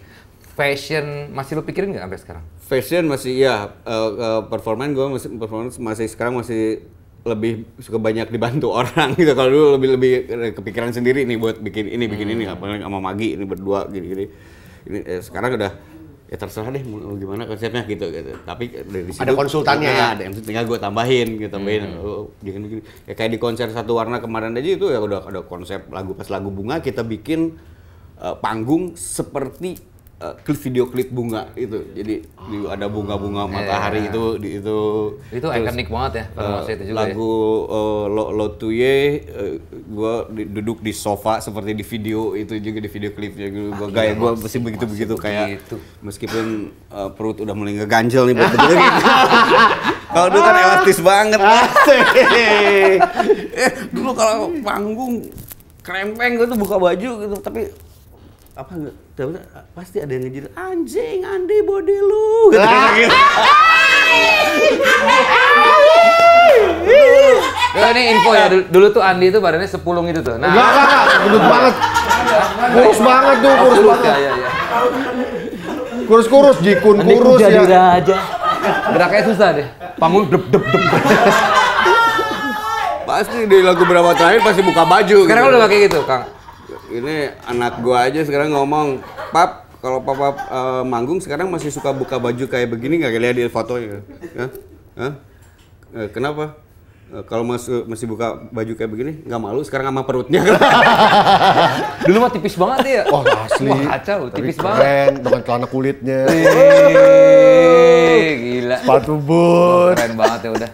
fashion masih lu pikirin nggak sampai sekarang? Fashion masih ya uh, uh, performance gue masih performance masih sekarang masih lebih suka banyak dibantu *laughs* orang gitu kalau dulu lebih lebih kepikiran sendiri nih buat bikin ini bikin hmm. ini apa sama Magi ini berdua gini-gini ini eh, sekarang udah ya terserah deh mau gimana konsepnya gitu gitu tapi dari situ ada konsultannya ya ada yang tinggal gue tambahin gitu tambahin hmm. oh, gini, gini. ya kayak di konser satu warna kemarin aja itu ya udah ada konsep lagu pas lagu bunga kita bikin uh, panggung seperti Eh, klip video klip bunga itu jadi oh. ada bunga-bunga ah, matahari yeah. itu di, itu itu ikonik banget ya uh, itu juga ya. lagu ya? uh, lo lo tuye uh, gue duduk di sofa seperti di video itu juga di video klipnya gue ah, gaya iya, gue masih begitu begitu kayak itu. meskipun uh, perut udah mulai ngeganjel nih buat gitu. *laughs* kalau dulu kan elastis banget *laughs* eh, dulu kalau panggung krempeng gue tuh buka baju gitu tapi apa enggak tapi pasti ada yang ngejir anjing, Andi body lu. Gitu. Kan. gitu. ini info ya, dulu, tuh Andi itu badannya sepulung itu tuh. Nah, enggak, enggak, gendut banget. Kurus banget tuh, kurus oh, banget. Ya, ya, Kurus-kurus, jikun Andi kurus ya. aja. Geraknya susah deh. Panggung dep dep dep. pasti di lagu berapa terakhir pasti buka baju. Sekarang gitu. udah pakai gitu, Kang ini anak gua aja sekarang ngomong pap kalau papa uh, manggung sekarang masih suka buka baju kayak begini nggak lihat di fotonya ya? Eh, kenapa eh, kalau masih masih buka baju kayak begini nggak malu sekarang sama perutnya *laughs* dulu mah tipis banget ya wah oh, asli wah, kacau Tapi tipis keren, banget dengan celana kulitnya gila sepatu boot keren banget ya udah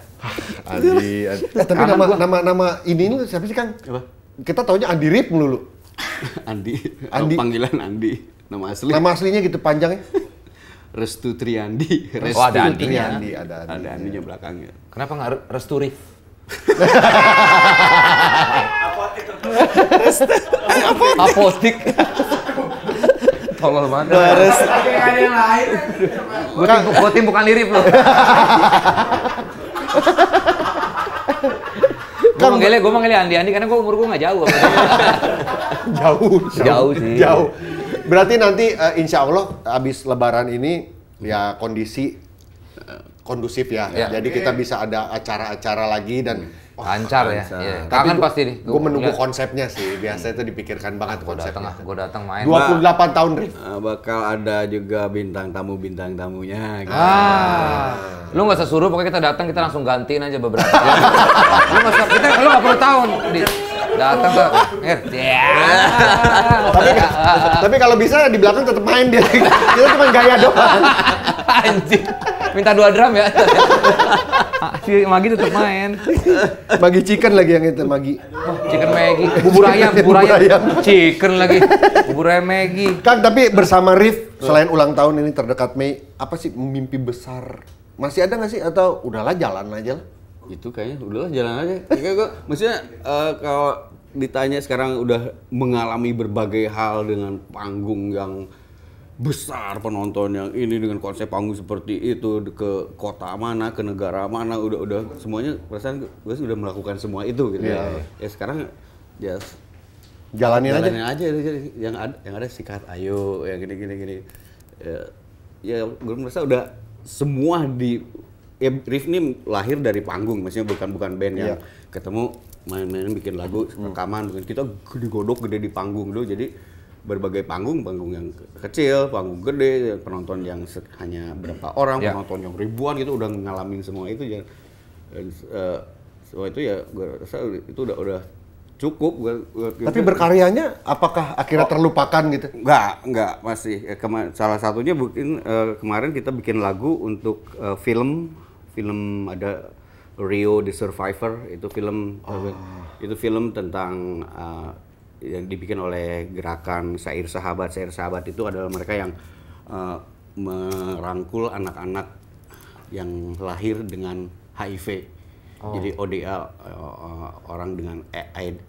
Andi, Andi. Eh, tapi nama, nama nama ini siapa sih Kang? Apa? Kita taunya Andi Rip melulu. *laughs* Andi. Andi. Oh, panggilan Andi. Nama asli. Nama aslinya gitu panjang ya? *laughs* Restu Triandi. Restu oh, ada Andi Triandi. Ada Andi. Ada Andi Andinya belakangnya. Kenapa nggak Restu Rif? Apotik. Apotik. Tolol banget. Harus. Nah, Gue tim bukan lirip loh. *laughs* kan gue manggilnya gue manggilnya Andi Andi karena gue umur gue nggak *laughs* jauh jauh jauh sih jauh berarti nanti uh, insya Allah abis Lebaran ini ya kondisi eh, kondusif ya. ya. Jadi kita eh. bisa ada acara-acara lagi dan hmm lancar ya. Iya. tapi Kangen pasti nih. Gue menunggu konsepnya sih. Hmm. Biasanya itu dipikirkan banget gua konsepnya. Datang, gue datang main. 28 delapan tahun, Rif. Nah, bakal ada juga bintang tamu bintang tamunya. Gitu. Ah. Lu nggak usah suruh, pokoknya kita datang kita langsung gantiin aja beberapa. *laughs* lu nggak usah, kita lu nggak perlu tahun, Di, datang ke eh tapi tapi kalau bisa di belakang tetap main dia *laughs* kita cuma gaya doang anjing minta dua drum ya *laughs* *laughs* si Magi tetap main. *laughs* Magi chicken lagi yang itu, Magi. Oh, chicken Magi. *laughs* Bubur ayam, bubur ayam. ayam. Chicken lagi. Bubur ayam Magi. Kang, tapi bersama Rif, selain ulang tahun ini terdekat Mei, apa sih mimpi besar? Masih ada nggak sih? Atau udahlah jalan aja lah? Itu kayaknya udahlah jalan aja. Iya Kayak gue, maksudnya uh, kalau ditanya sekarang udah mengalami berbagai hal dengan panggung yang besar penonton yang ini dengan konsep panggung seperti itu ke kota mana ke negara mana udah udah semuanya perasaan gue sudah melakukan semua itu gitu yeah. ya ya sekarang ya jalanin, jalanin aja. aja gitu, yang ada yang ada sikat ayo ya gini gini gini ya, ya gue merasa udah semua di ya riff ini lahir dari panggung maksudnya bukan bukan band yang yeah. ketemu main-main bikin lagu hmm. rekaman hmm. kita gede gede di panggung dulu jadi berbagai panggung, panggung yang kecil, panggung gede, penonton yang hanya berapa orang, yeah. penonton yang ribuan gitu udah ngalamin semua itu ya dan uh, semua itu ya gue rasa itu udah udah cukup gue, gua, tapi berkaryanya apakah akhirnya oh, terlupakan gitu nggak nggak masih eh, Kema salah satunya mungkin uh, kemarin kita bikin lagu untuk uh, film film ada Rio the Survivor itu film oh. itu film tentang uh, yang dibikin oleh gerakan Sair Sahabat. Sair Sahabat itu adalah mereka yang uh, merangkul anak-anak yang lahir dengan HIV. Oh. Jadi ODA uh, eh, orang dengan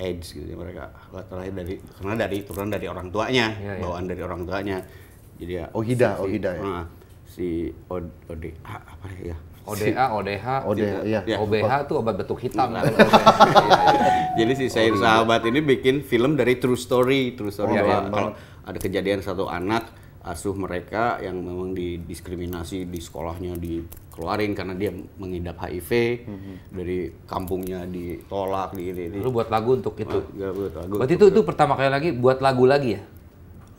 AIDS gitu ya, mereka lahir dari karena dari turunan dari orang tuanya, ya, ya. bawaan dari orang tuanya. Jadi ya, Ohida, oh, oh, si, Ohida ya. Uh, si ODA apa ya? ODA, ODH, ODH iya. OBH iya, itu obat batuk hitam. Nah. *laughs* Jadi si Sair oh, Sahabat ini bikin film dari true story, true story. Oh, ya, kalau ada kejadian satu anak asuh mereka yang memang didiskriminasi di sekolahnya dikeluarin karena dia mengidap HIV mm-hmm. dari kampungnya ditolak di ini Lu buat lagu untuk itu. buat lagu. itu itu pertama kali lagi buat lagu lagi ya?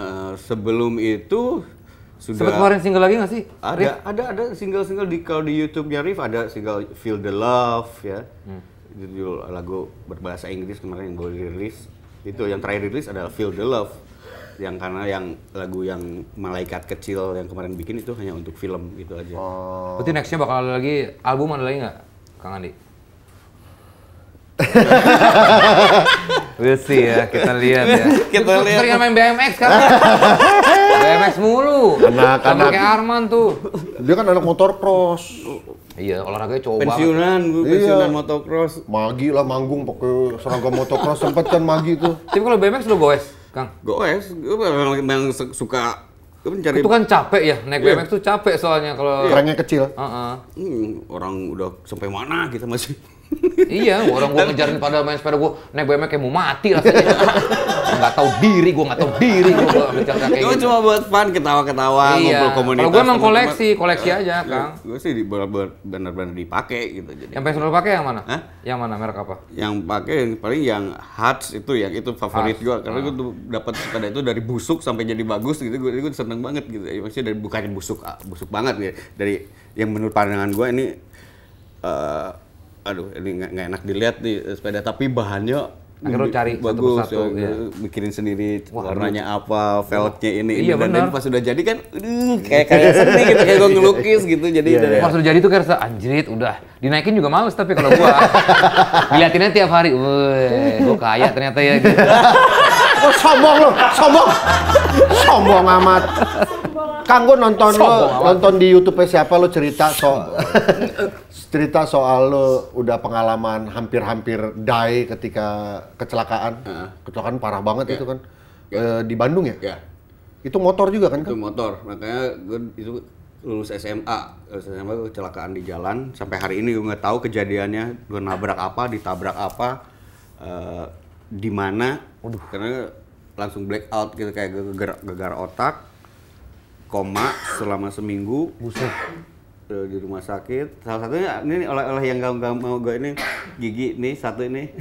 Uh, sebelum itu sudah Sempat keluarin single lagi nggak sih? Ada, Riff? ada, ada single-single di kalau di YouTube-nya Riff ada single Feel the Love ya. Hmm. Judul lagu berbahasa Inggris kemarin yang baru dirilis. Itu yang terakhir rilis adalah Feel the Love. Yang karena yang lagu yang malaikat kecil yang kemarin bikin itu hanya untuk film gitu aja. Oh. Berarti nextnya bakal ada lagi album ada lagi nggak, Kang Andi? *laughs* we'll see ya, kita lihat ya. kita lihat. Sering main BMX kan? *laughs* MS mulu. Anak-anak. Kayak Arman tuh. Dia kan anak motor cross. Iya, olahraganya coba. Pensiunan, gue iya. pensiunan iya. motocross. Magi lah manggung pakai seragam motocross sempet kan Magi tuh. Tapi kalau BMX lu goes, Kang? Goes, gue memang suka Mencari... Itu kan capek ya, naik yeah. BMX tuh capek soalnya kalau... orangnya kecil. Uh -uh. Hmm, orang udah sampai mana kita masih iya, orang gue ngejarin pada main sepeda gue naik BMX kayak mau mati rasanya. nggak tahu diri, gue nggak tahu diri gue bercanda kayak gitu. Gue cuma buat fun ketawa-ketawa, iya. ngobrol komunitas. Kalau gue emang koleksi, koleksi aja, iya, Kang. Gue sih benar-benar dipakai gitu. Jadi. Yang pengen selalu pakai yang mana? Hah? Yang mana merek apa? Yang pakai yang paling yang Hats itu yang itu favorit gue karena gue ah. tuh dapat sepeda itu dari busuk sampai jadi bagus gitu. Gue gue seneng banget gitu. Ya, maksudnya dari bukan busuk ah, busuk banget gitu. Dari yang menurut pandangan gue ini eh, aduh ini nggak enak dilihat nih eh, sepeda tapi bahannya Akhirnya cari bagus, satu persatu, ya, iya. eh, sendiri Wah, warnanya aduh. apa, velgnya ini, iya, ini dan, dan pas sudah jadi kan, uh, kayak kayak seni gitu, kayak gue ngelukis gitu, jadi yeah, iya, yeah. Iya. pas sudah jadi tuh kayak anjrit, udah dinaikin juga males tapi kalau gua *laughs* diliatinnya tiap hari, weh, gua kaya ternyata ya. Gitu. sombong lo, sombong, sombong amat. Kang gue nonton so, lo nonton di YouTube siapa lo cerita soal *laughs* cerita soal lo udah pengalaman hampir-hampir die ketika kecelakaan. Uh. Kecelakaan parah banget ya. itu kan. Yeah. Ya. di Bandung ya? Yeah. Itu motor juga kan? Itu motor. Makanya gue itu lulus SMA, lulus SMA kecelakaan di jalan. Sampai hari ini gue nggak tahu kejadiannya, gue nabrak apa, ditabrak apa, eh, di mana. Karena langsung black out gitu kayak gegar, gegar otak koma selama seminggu Buset. Eh, di rumah sakit salah satunya ini oleh-oleh yang gak, mau gue ini gigi nih satu ini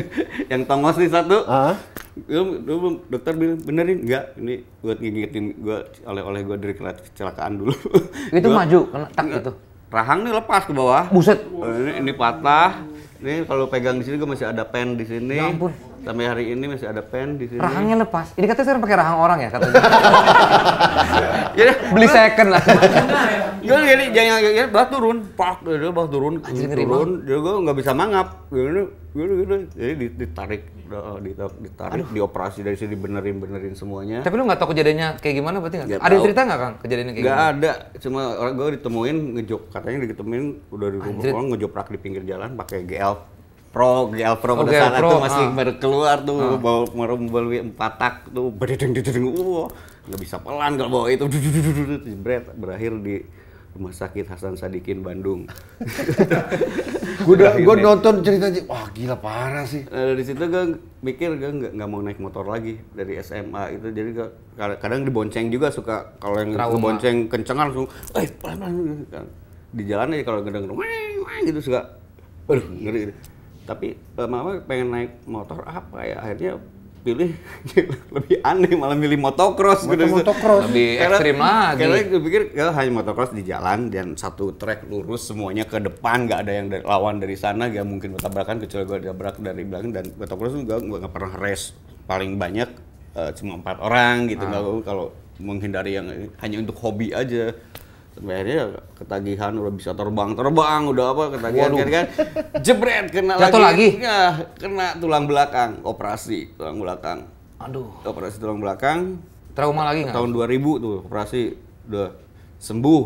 *laughs* yang tongos nih satu uh -huh. dokter bilang benerin enggak ini buat gigitin gue oleh-oleh gue dari kecelakaan dulu *laughs* itu gua, maju kena tak gitu rahang nih lepas ke bawah buset eh, ini, ini patah ini kalau pegang di sini gue masih ada pen di sini ya ampun Sampai hari ini masih ada pen di sini. Rahangnya lepas. Ini katanya sekarang pakai rahang orang ya katanya. Jadi *laughs* beli second lah. Gue *laughs* jadi jangan jangan bah turun, pak dia bah turun, turun. dia gue nggak bisa mangap. Gini, gini, gini. Jadi ditarik, ditarik, ditarik. dioperasi dari sini benerin benerin semuanya. Tapi lu nggak tahu kejadiannya kayak gimana berarti nggak? Ada cerita nggak kang kejadiannya kayak gak ada. Cuma orang gue ditemuin ngejok katanya ditemuin udah di rumah orang ngejoprak di pinggir jalan pakai GL Pro, GL Pro oh, pada sana tuh masih ah. baru keluar tuh, ah. bawa merombol empat tak tuh, bededeng dedeng, oh, nggak bisa pelan kalau bawa itu, jebret berakhir di Rumah Sakit Hasan Sadikin Bandung. gue *laughs* gue nonton cerita wah gila parah sih. Nah, dari situ gue mikir gue nggak nggak mau naik motor lagi dari SMA itu jadi gue kadang dibonceng juga suka kalau yang Trauma. bonceng kenceng langsung, eh pelan pelan gitu di jalan aja kalau gedeng gitu suka, aduh ngeri. Gitu tapi uh, mama pengen naik motor apa ya akhirnya pilih *laughs* lebih aneh malah milih motocross gitu motocross lebih ekstrim lagi karena gue pikir kalau ya, hanya motocross di jalan dan satu trek lurus semuanya ke depan nggak ada yang dari, lawan dari sana gak mungkin bertabrakan kecuali gue tabrak dari belakang dan motocross juga gue nggak pernah race paling banyak uh, cuma empat orang gitu ah. kalau menghindari yang hanya untuk hobi aja akhirnya ketagihan udah bisa terbang terbang udah apa ketagihan kan kan jebret kena Jatuh lagi, Ya, kena tulang belakang operasi tulang belakang aduh operasi tulang belakang trauma lagi nggak tahun 2000 tuh operasi udah sembuh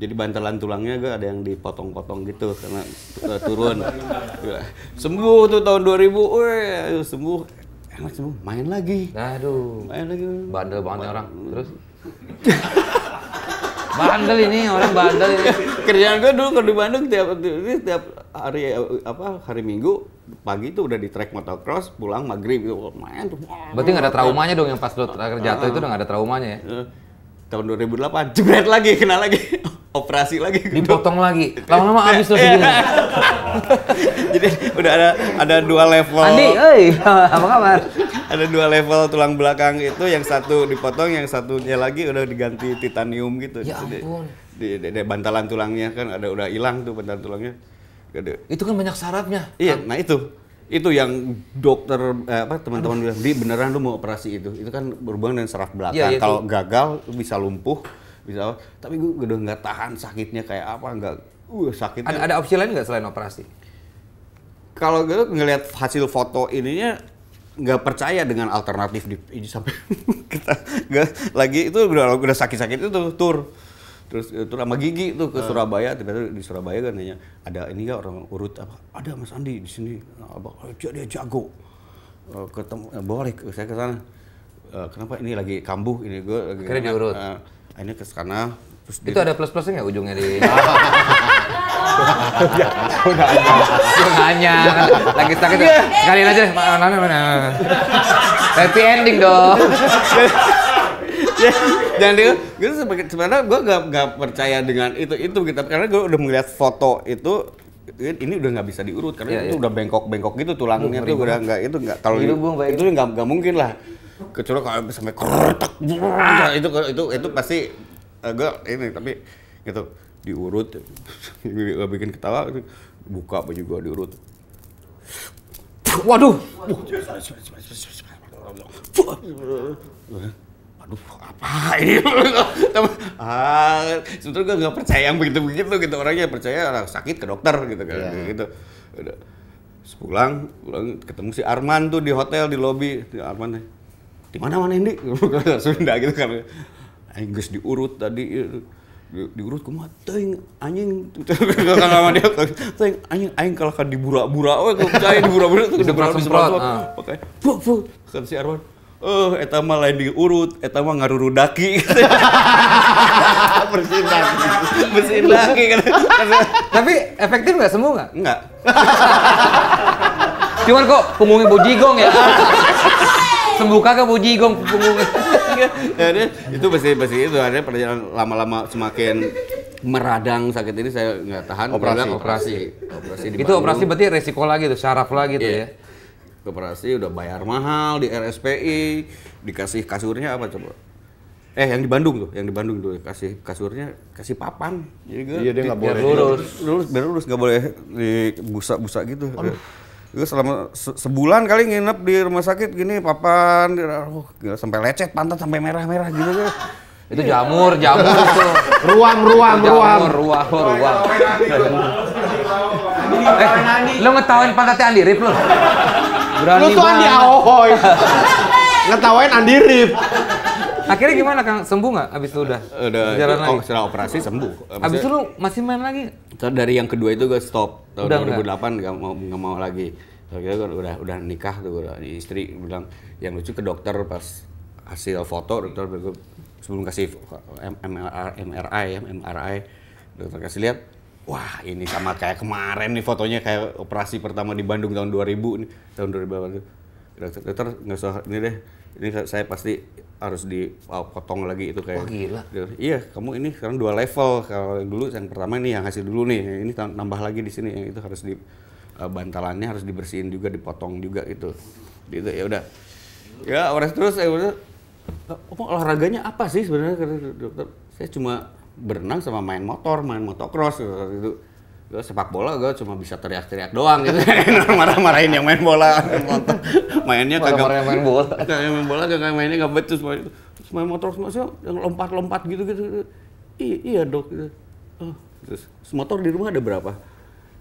jadi bantalan tulangnya gak ada yang dipotong-potong gitu karena uh, turun *laughs* ya, sembuh tuh tahun 2000 weh sembuh enak sembuh main lagi aduh main lagi bandel banget orang terus *laughs* bandel ini orang bandel ini. kerjaan gue dulu kalau di Bandung tiap tiap hari apa hari Minggu pagi itu udah di track motocross pulang maghrib itu main tuh berarti nggak ada traumanya dong yang pas lo terakhir jatuh itu udah nggak ada traumanya ya eh, tahun 2008 jebret lagi kena lagi *laughs* operasi lagi dipotong lagi lama-lama *laughs* habis -lama sendiri jadi udah ada ada dua level Andi, oi, *laughs* apa kabar? ada dua level tulang belakang itu yang satu dipotong yang satunya lagi udah diganti titanium gitu ya ampun di, di, di, bantalan tulangnya kan ada udah hilang tuh bantalan tulangnya Gede. itu kan banyak syaratnya iya nah itu itu yang dokter eh, apa teman-teman bilang di beneran lu mau operasi itu itu kan berhubungan dengan saraf belakang ya, kalau gagal bisa lumpuh bisa apa tapi gue udah nggak tahan sakitnya kayak apa nggak uh sakitnya ada, ada opsi lain nggak selain operasi kalau gue ngelihat hasil foto ininya nggak percaya dengan alternatif di, ini sampai *laughs* kita nggak lagi itu udah udah sakit-sakit itu tuh tur terus itu eh, sama gigi tuh ke eh. Surabaya tiba-tiba di Surabaya kan nanya ada ini gak orang urut apa ada Mas Andi di sini abang ah, dia, eh, dia jago ketemu boleh saya ke sana kenapa ini lagi kambuh ini gue lagi akhirnya diurut uh, ini ke sana Terus itu ada plus plusnya nggak ujungnya di? Gue *laughs* ya, nanya, lagi sakit sekali aja, mana mana. Nah, nah. Happy ending dong. Dan dia, gue sebenarnya gue gak, gak percaya dengan itu itu gitu karena gue udah melihat foto itu ini udah nggak bisa diurut karena yeah, itu yeah. udah bengkok-bengkok gitu tulangnya tuh udah nggak itu nggak kalau ya. itu itu nggak mungkin lah kecuali kalau sampai keretak itu itu itu pasti uh, eh, gue ini tapi gitu diurut gue *laughs* bikin ketawa gitu. buka baju gue diurut waduh waduh apa ini *laughs* ah sebetulnya gue nggak percaya yang begitu begitu gitu orangnya percaya orang sakit ke dokter gitu kan yeah. gitu udah pulang, pulang ketemu si Arman tuh di hotel di lobi di Arman di mana mana ini Sunda gitu kan Aing diurut tadi iya. diurut kumaha teuing anjing sama dia teuing anjing aing kalah di bura-bura we percaya di bura-bura tuh udah berapa semprot ah. pakai fuk fuk kan si Arwan eh eta mah lain diurut eta mah ngarurudaki bersin daki *laughs* bersin daki iya. tapi efektif nggak semua nggak nggak cuman kok punggungnya bojigong ya sembuka ke bojigong punggungnya Iya. ya itu pasti-pasti itu akhirnya perjalanan lama-lama semakin meradang sakit ini saya nggak tahan operasi operasi, operasi di itu operasi berarti resiko lagi tuh syaraf lagi tuh yeah. ya operasi udah bayar mahal di RSPI dikasih kasurnya apa coba eh yang di Bandung tuh yang di Bandung tuh kasih kasurnya kasih papan jadi iya, dia nggak boleh lurus lurus biar lurus nggak boleh di busa busa gitu Aduh Gue selama se sebulan kali nginep di rumah sakit gini papan oh, gila, sampai lecet pantat sampai merah-merah gitu. gitu. Itu jamur, jamur *laughs* itu. ruang-ruang itu ruam. Jamur, ruam, ruam. eh, lo ngetawain pantatnya Andi Rip lo? Berani lu tuh Andi Ahoy. ngetawain Andi Rip. Akhirnya gimana Kang? Sembuh nggak abis itu udah? Eh, udah. Jalan lagi. setelah operasi sembuh. Eh, abis, abis itu lu masih main lagi? Dari yang kedua itu gue stop. Tahun udah 2008 nggak mau nggak mau lagi. Akhirnya gue udah udah nikah tuh udah istri bilang yang lucu ke dokter pas hasil foto dokter gue sebelum kasih MRI MRI MRI dokter kasih lihat wah ini sama kayak kemarin nih fotonya kayak operasi pertama di Bandung tahun 2000 nih tahun 2000 dokter dokter nggak usah ini deh ini saya pasti harus dipotong lagi itu kayak. Wah, gila. Gitu. Iya, kamu ini sekarang dua level. Kalau dulu yang pertama ini yang hasil dulu nih, ini tambah lagi di sini yang itu harus di eh, bantalannya harus dibersihin juga, dipotong juga itu. Gitu ya udah. Ya, orang terus saya udah olahraganya apa sih sebenarnya dokter? Saya cuma berenang sama main motor, main motocross gitu gue sepak bola gue cuma bisa teriak-teriak doang gitu *laughs* marah-marahin yang main bola mainnya kagak marah main bola *laughs* kagak main bola kagak mainnya gak betus semua itu main motor semua sih, yang lompat-lompat gitu gitu iya iya dok gitu. Oh, terus motor di rumah ada berapa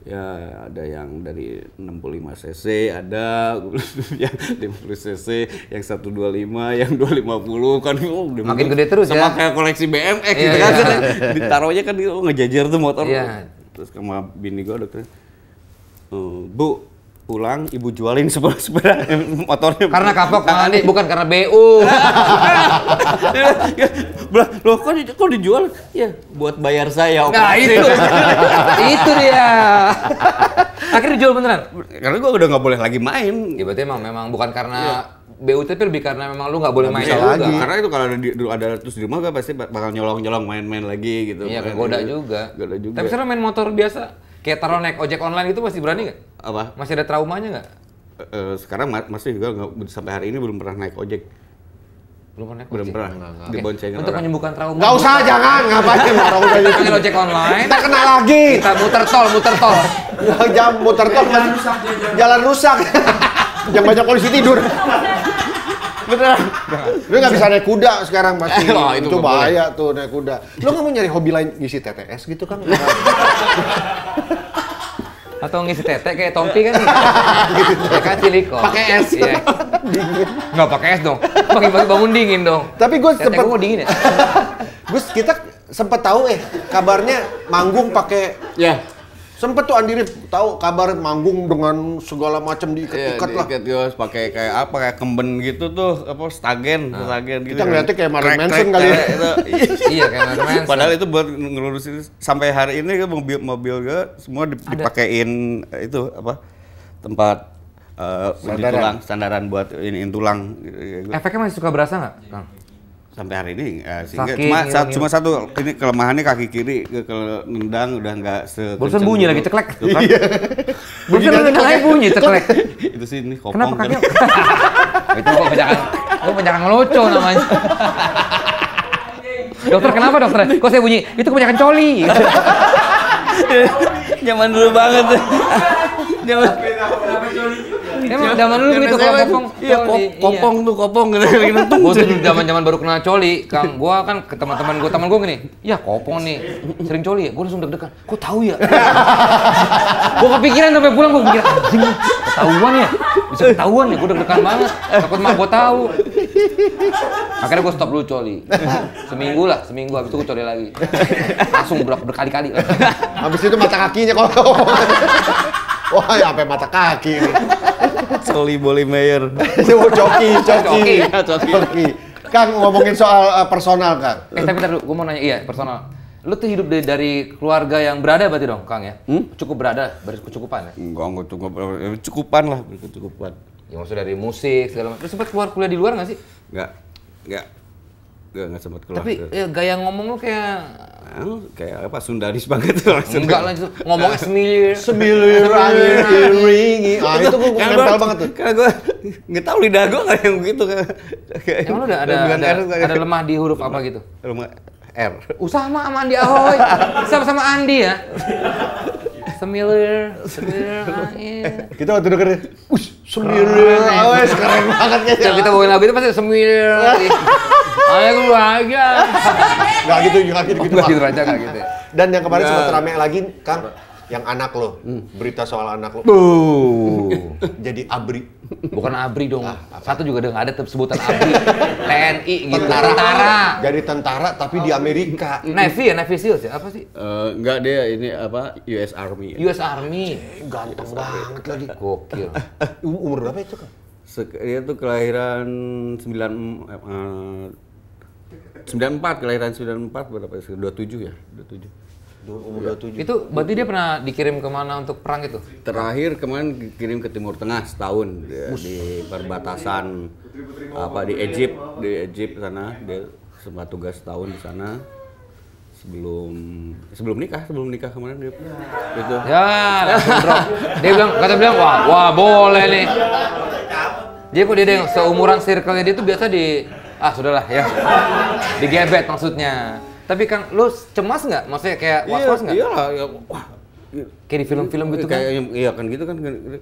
ya ada yang dari 65 cc ada yang 50 *laughs* ya, cc yang 125 yang 250 kan oh, makin gede terus sama ya sama kayak koleksi BMX iya, gitu kan. iya. kan ditaruhnya kan oh, ngejajar tuh motor iya terus sama bini gue dokter uh, bu pulang ibu jualin *laughs* sepeda sepeda motornya karena kapok kan ini bukan karena bu lo *laughs* kok, di, kok dijual ya buat bayar saya operasi. nah itu *laughs* itu dia akhirnya dijual beneran karena gue udah nggak boleh lagi main ya berarti emang memang bukan karena ya BUT tapi lebih karena memang lu nggak boleh main juga. Lagi. Karena itu kalau ada di, ada terus di rumah pasti bakal nyolong-nyolong main-main lagi gitu. Iya, goda juga. Goda juga. Tapi sekarang main motor biasa kayak taruh naik ojek online itu masih berani nggak? Apa? Masih ada traumanya nggak? Uh, sekarang masih juga gak, sampai hari ini belum pernah naik ojek. Belum pernah. Belum pernah. Diboncengin. Untuk orang. menyembuhkan trauma. Enggak usah, buka. jangan. Ngapain orang udah itu. ojek online. Kita kena lagi. Kita muter tol, muter tol. jam muter tol. Jalan rusak. Jalan rusak. *laughs* Yang banyak polisi tidur bener Lu nggak bisa naik kuda sekarang pasti. Eh, loh, itu, bahaya tuh naik kuda. Lu nggak mau nyari hobi lain ngisi TTS gitu kan? *laughs* Atau ngisi tetek kayak Tompi kan? gitu. silikon. Pakai es. Iya. dingin. Nggak pakai es dong. Pagi-pagi bangun dingin dong. Tapi gue sempet... Gue dingin ya? Gus, kita sempet tahu eh kabarnya manggung pakai... Ya. Sempet tuh Andi tahu kabar manggung dengan segala macam diikat-ikat iya, lah. Iya, pakai kayak apa kayak kemben gitu tuh, apa stagen, nah. stagen gitu. Kita kan. ngeliatnya kayak Marilyn Manson kali ya. Itu, *laughs* iya kayak Marilyn Manson. Padahal itu buat ngelurusin sampai hari ini kan mobil mobil gue semua dipakein Ada. Eh, itu apa tempat uh, sandaran. tulang, sandaran buat ini tulang. Efeknya masih suka berasa nggak, Kang? sampai hari ini ya, sehingga Sakit, cuma iya, sa iya. cuma satu ini kelemahannya kaki kiri ke, ke nendang udah nggak se Barusan bunyi lagi gitu. ceklek. Kan? Iya. *laughs* bunyi nendang bunyi ceklek. *laughs* itu sih ini kopong. Kenapa kaki? *laughs* itu kok penjaga Kok penjaga ngelucu namanya. dokter kenapa dokter? Kok saya bunyi? Itu kebanyakan coli. Zaman dulu banget. Zaman Emang iya. zaman dulu iya, gitu iya, kopong. Iya, kopong tuh, kopong gitu. *laughs* gitu. Gua tuh zaman-zaman baru kenal coli, Kang. Gua kan ke teman-teman gua, teman gua gini, "Ya, kopong nih. Sering coli ya?" Gua langsung deg-degan. Kok tahu ya? *laughs* Gua kepikiran sampai pulang gua mikir, "Anjing, ketahuan ya." Bisa ketahuan ya, gua deg-degan banget. Takut mah gua tahu. Akhirnya gua stop dulu coli. Seminggu lah, seminggu habis itu gua coli lagi. Langsung berkali-kali. Habis itu mata kakinya kalau *laughs* Wah, ya sampai mata kaki Coli Boli Mayer. Mau *laughs* coki, ya, coki. coki. coki. Kang ngomongin soal uh, personal Kang. Eh tapi bentar dulu, gue mau nanya iya personal. Lu tuh hidup dari, dari keluarga yang berada berarti dong Kang ya? Hmm? Cukup berada, berkecukupan ya? Enggak, enggak cukup, eh, cukupan lah, berkecukupan. Ya maksudnya dari musik segala macam. Terus sempat keluar kuliah di luar nggak sih? Gak, Enggak. Gak, gak sempat keluar. Tapi ya, gaya ngomong lu kayak Nah, kayak apa Sundaris banget tuh langsung. Enggak lah itu ngomongnya nah. semilir. Semilir angin Ah itu gue kan nempel banget tuh. Karena gue nggak tahu lidah gue kayak yang begitu kayak. Emang lu ada ada, ada, ada lemah di huruf apa gitu? Lemah R. Usah sama Andi Ahoy. Sama sama Andi ya. Semilir, semilir *laughs* eh, Kita waktu denger, wush, semilir, awes ah, keren banget kayaknya. Kita bawain lagu itu pasti semilir. *laughs* Aku bahagia. Gak gitu, gak gitu, gitu. Gak gitu aja, gak gitu. Dan yang kemarin sempat rame lagi, kan, yang anak lo, berita soal anak lo. Uh. Jadi abri. Bukan abri dong. Ah, Satu juga udah gak ada sebutan abri. TNI gitu. Tentara. tentara. Jadi tentara tapi di Amerika. Navy ya, Navy SEALs ya? Apa sih? Uh, eh, enggak deh, ini apa? US Army. Ya. US Army. Ganteng US banget lagi. Gokil. Eh, eh, umur berapa itu kan? dia tuh kelahiran 9 uh, 94 kelahiran 94 berapa 27 ya 27 umur 27. Iya. Itu berarti dia pernah dikirim kemana untuk perang itu? Terakhir kemarin dikirim ke Timur Tengah setahun dia, di perbatasan apa di Egypt di Egypt sana dia sempat tugas setahun di sana sebelum sebelum nikah sebelum nikah kemarin dia iya. gitu ya dia bilang kata bilang wah wah boleh nih dia kok dia yang seumuran circle-nya dia tuh biasa di ah sudahlah ya di gebet maksudnya tapi kang lu cemas nggak maksudnya kayak was was iya, nggak iya, iya, wah kayak di film-film gitu kan iya kan gitu kan, kan, kan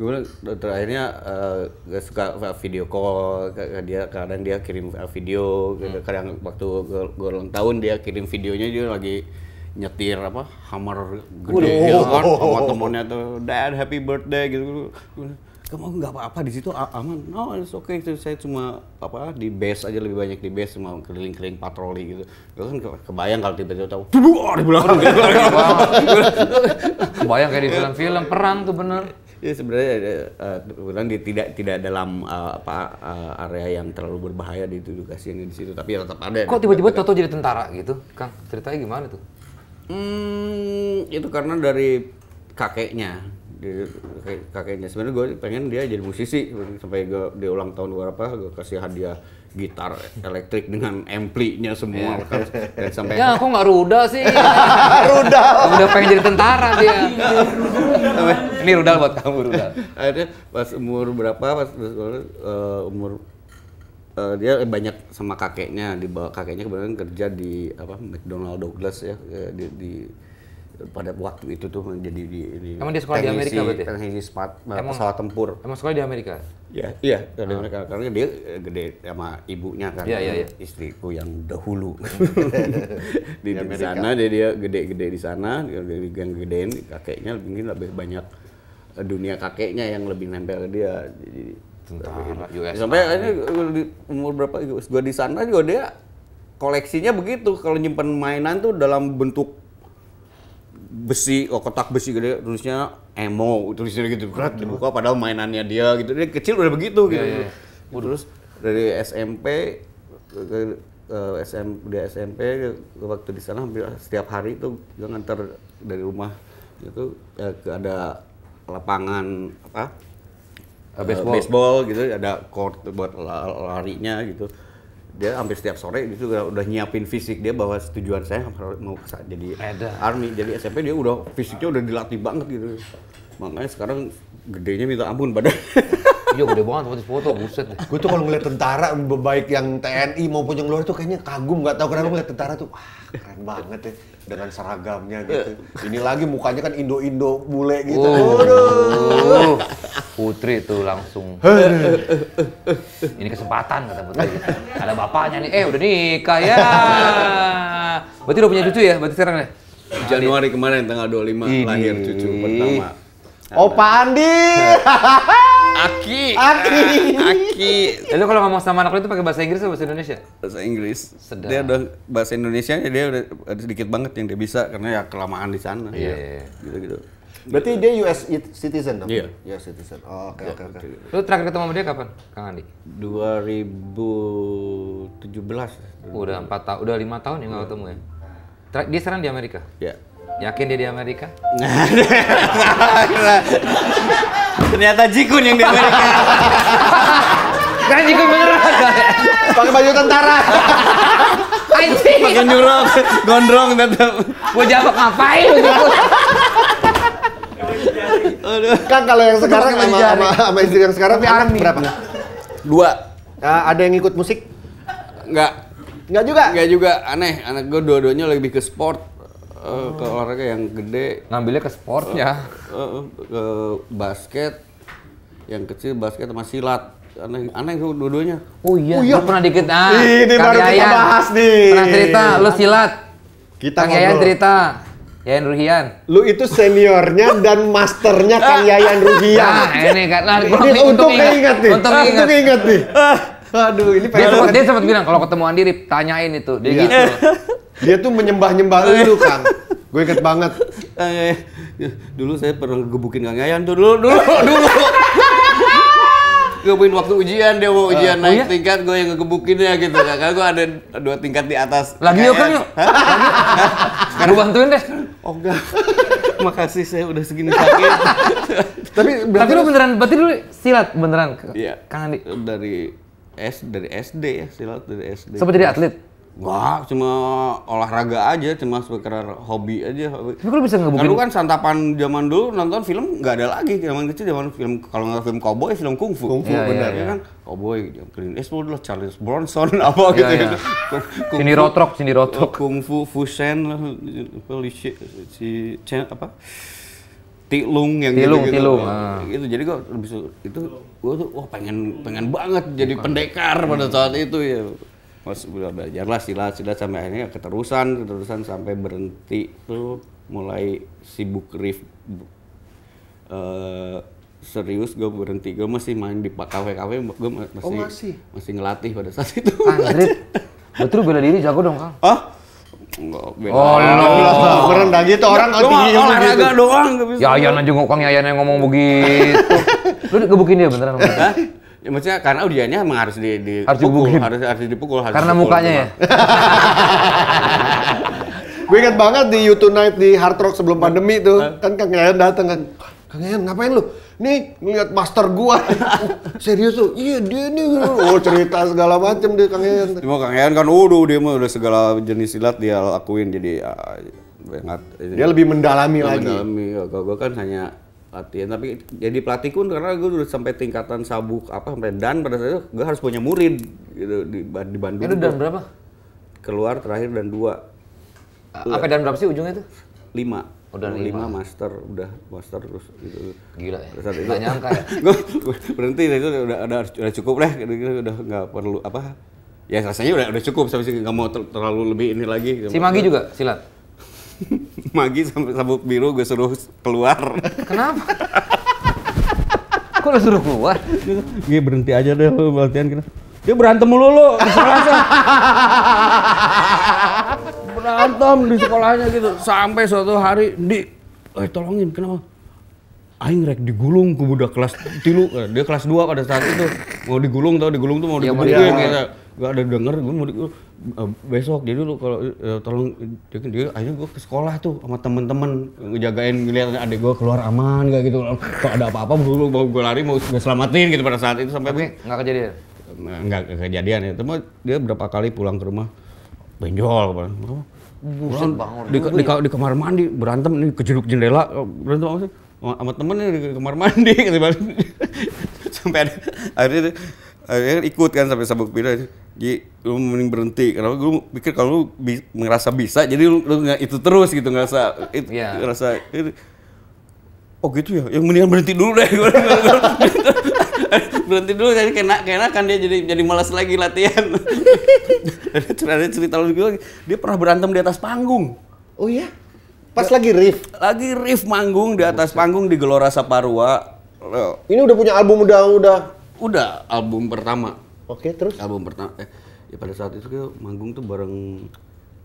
gue terakhirnya uh, eh, gak suka video call dia kadang dia kirim video gitu. hmm. kadang waktu gue ulang tahun dia kirim videonya dia lagi nyetir apa hammer gede oh, kan sama temennya tuh dad happy birthday gitu, gitu. kamu nggak apa-apa di situ aman no it's okay itu saya cuma apa di base aja lebih banyak di base cuma keliling-keliling patroli gitu gue kan kebayang kalau tiba-tiba tahu di belakang *laughs* *laughs* kebayang kayak di film-film perang tuh bener ya sebenarnya uh, kebetulan di, tidak tidak dalam uh, apa uh, area yang terlalu berbahaya di edukasinya di situ tapi ya tetap ada kok tiba-tiba Toto jadi tentara gitu Kang ceritanya gimana tuh hmm itu karena dari kakeknya dari kakeknya sebenarnya gue pengen dia jadi musisi sampai gue di ulang tahun gue apa gue kasih hadiah gitar elektrik dengan amplinya semua yeah. Kan sampai ya aku nggak rudal sih *laughs* rudal udah pengen jadi tentara dia ini rudal buat kamu rudal akhirnya pas umur berapa pas, uh, umur uh, dia banyak sama kakeknya di bawah kakeknya kebetulan kerja di apa McDonald Douglas ya eh, di, di pada waktu itu tuh menjadi di, ini. emang di sekolah di Amerika berarti teknisi pesawat tempur emang sekolah di Amerika Ya, iya dari iya. ah. mereka karena dia eh, gede sama ibunya kan, ya, ya, ya. istriku yang dahulu *laughs* di, di sana dia dia gede-gede di sana, dia yang gedein kakeknya mungkin lebih banyak eh, dunia kakeknya yang lebih nempel dia. Jadi tentara US. Sampai di umur berapa Gua di sana juga dia koleksinya begitu kalau nyimpan mainan tuh dalam bentuk besi oh, kotak besi gede tulisnya emo tulisnya gitu berat dibuka padahal mainannya dia gitu dia kecil udah begitu gitu yeah, yeah. terus dari SMP ke, eh, ke SM, di SMP waktu di sana hampir setiap hari itu gue nganter dari rumah itu eh, ada lapangan apa uh, baseball. Eh, baseball gitu ada court buat larinya gitu dia hampir setiap sore itu udah, nyiapin fisik dia bahwa tujuan saya mau jadi Eda. army jadi SMP dia udah fisiknya udah dilatih banget gitu makanya sekarang gedenya minta ampun badan *laughs* Iya gede banget foto-foto, buset Gue tuh kalau ngeliat tentara, baik yang TNI maupun yang luar tuh kayaknya kagum, nggak tahu kenapa ngeliat tentara tuh, wah keren banget ya dengan seragamnya gitu. Eh. Ini lagi mukanya kan Indo-Indo bule gitu. Waduh. Uh. Putri tuh langsung. Eh, eh, Ini kesempatan kata Putri. Ada bapaknya nih, eh udah nikah ya. Berarti udah punya cucu ya, berarti sekarang ya? Januari kemarin tanggal 25 Ini. lahir cucu pertama. Opa Andi. *laughs* Aki. Aki. Aki. Lalu kalau ngomong sama anak lu itu pakai bahasa Inggris atau bahasa Indonesia? Bahasa Inggris. Sedang. Dia udah bahasa Indonesia ya dia udah sedikit banget yang dia bisa karena ya kelamaan di sana. Iya. Yeah. Iya. Gitu-gitu. Berarti dia US citizen dong? Iya. Yeah. US citizen. Oh, iya, oke, oke, oke. Lu terakhir ketemu sama dia kapan, Kang Andi? 2017. Udah empat tahun, udah lima tahun yang nggak ketemu ya? dia sekarang di Amerika? Iya. Yeah. Yakin dia di Amerika? *laughs* Ternyata Jikun yang di Amerika. *laughs* Kan Jikun beneran. Pakai baju tentara. Anjing. Pakai nyurok, gondrong tetap. Gua jawab ngapain lu Kan kalau yang sekarang sama, sama, sama istri yang sekarang anak berapa? Dua. Uh, ada yang ikut musik? Enggak. Enggak juga? Enggak juga, aneh. Anak gue dua-duanya lebih ke sport uh, ke oh. olahraga yang gede ngambilnya ke sportnya uh, uh, ke basket yang kecil basket sama silat aneh aneh tuh dua-duanya oh iya, oh, iya. Lu pernah dikit ah ini Kang baru Yayan. kita bahas nih pernah cerita lu silat kita Kang Yayan cerita Yayan Ruhian lu itu seniornya dan masternya Kang Yayan Ruhian nah ini kan nah, untung, untung ingat ingat nih ingat, untung ingat nih Aduh, ini dia sempat, dia sempat bilang kalau ketemu Andi tanyain itu. Dia iya. gitu. *laughs* dia tuh menyembah-nyembah *laughs* lu kan. Gue inget banget. Eh, dulu saya pernah gebukin Kang Yayan tuh dulu dulu *laughs* dulu. Gebukin waktu ujian dia mau ujian uh, naik oh iya? tingkat gue yang ngegebukin ya gitu kan. Karena gue ada dua tingkat di atas. Lagi kan yuk kan yuk. Gue bantuin deh. Oh enggak. Makasih saya udah segini sakit. Tapi berarti lu beneran berarti lu silat beneran. Iya. Kang Andi. Dari S dari SD ya silat dari SD. Sempat jadi atlet? Wah cuma olahraga aja, cuma sekedar hobi aja. Hobi. Tapi lu bisa ngebukin? Kalau kan santapan zaman dulu nonton film nggak ada lagi. Zaman kecil zaman film kalau nggak film cowboy, film kungfu. Kungfu ya, iya, benar ya, ya. kan. Cowboy, ya, Clint Eastwood lah, Charles Bronson *laughs* apa gitu iya, ya, gitu. Ya. Gitu. Kung, sini rotrok, sini rotrok. Kungfu, Fusen, si, si, apa? tilung yang tilung, iya. ah. gitu, tilung. Gitu. Ah. Itu jadi gue lebih itu gue tuh wah pengen pengen banget jadi Bukan. pendekar pada hmm. saat itu ya. Mas udah belajar lah silat silat sampai akhirnya keterusan keterusan sampai berhenti tuh mulai sibuk riff uh, serius gue berhenti gue masih main di kafe kafe gue oh, masih, oh, masih masih ngelatih pada saat itu *laughs* betul bela diri jago dong kang oh Enggak, Oh, lo. Oh. gitu orang kalau tinggi olahraga gitu. doang. Ya, Yayan aja ngokang, Yayan yang ngomong begitu. *laughs* Lu gebukin dia beneran? Ya, maksudnya karena udiannya emang harus di, di harus dipukul, harus harus dipukul, harus karena mukanya gitu. ya. *laughs* Gue ingat banget di YouTube Night di Hard Rock sebelum pandemi tuh, kan Kang Yayan datang kan. Kang Yayan ngapain lu? Nih, ngeliat master gua. *laughs* Serius lu? Iya, dia nih. Oh, cerita segala macem deh Kang Yayan. Cuma Kang Yayan kan, udah dia mah udah segala jenis silat dia lakuin. Jadi, uh, Dia lebih mendalami lagi. Mendalami. Ya, gua kan hanya latihan tapi jadi pelatih pun karena gue udah sampai tingkatan sabuk apa sampai dan pada saat itu gue harus punya murid gitu di, di Bandung itu dan berapa keluar terakhir dan dua apa dan berapa sih ujungnya itu lima udah lima. lima master udah master terus gitu gila ya terus itu, nyangka ya *laughs* berhenti itu udah udah udah cukup lah gitu, gitu, udah nggak perlu apa ya rasanya udah udah cukup sampai nggak mau ter, terlalu lebih ini lagi si Magi juga silat *laughs* Magi sampai sabuk biru gue suruh keluar *laughs* kenapa kok lo suruh keluar gue berhenti aja deh latihan kita dia berantem mulu lo berantem di sekolahnya gitu sampai suatu hari di eh tolongin kenapa aing rek digulung ke budak kelas tilu eh, dia kelas 2 pada saat itu mau digulung tau digulung tuh mau iya, digulung ya, ya. gak ada denger gue mau uh, besok jadi lu kalau eh, tolong dia, kan, dia akhirnya gue ke sekolah tuh sama temen-temen ngejagain ngeliat adik gue keluar aman gak gitu kalau ada apa-apa dulu mau gue lari mau gue selamatin gitu pada saat itu sampai nggak kejadian nggak kejadian ya cuma dia berapa kali pulang ke rumah benjol apa Buset bangor. Di, di, ya? di, kamar mandi berantem nih kejeruk jendela berantem apa sih? Sama temennya di kamar mandi *laughs* gitu, *laughs* sampai ada akhirnya, akhirnya kan ikut kan sampai sabuk pindah jadi lu mending berhenti karena gue pikir kalau lu bi merasa bisa jadi lu, lu itu terus gitu ngerasa itu yeah. ngerasa itu, oh gitu ya yang mendingan berhenti dulu deh *laughs* berhenti dulu jadi kena kena kan dia jadi jadi malas lagi latihan. *laughs* ada cerita lu lagi dia pernah berantem di atas panggung. Oh iya. Pas ya, lagi riff. Lagi riff manggung di atas panggung di Gelora Saparua. Ini udah punya album udah udah udah album pertama. Oke, terus? Album pertama eh ya pada saat itu manggung tuh bareng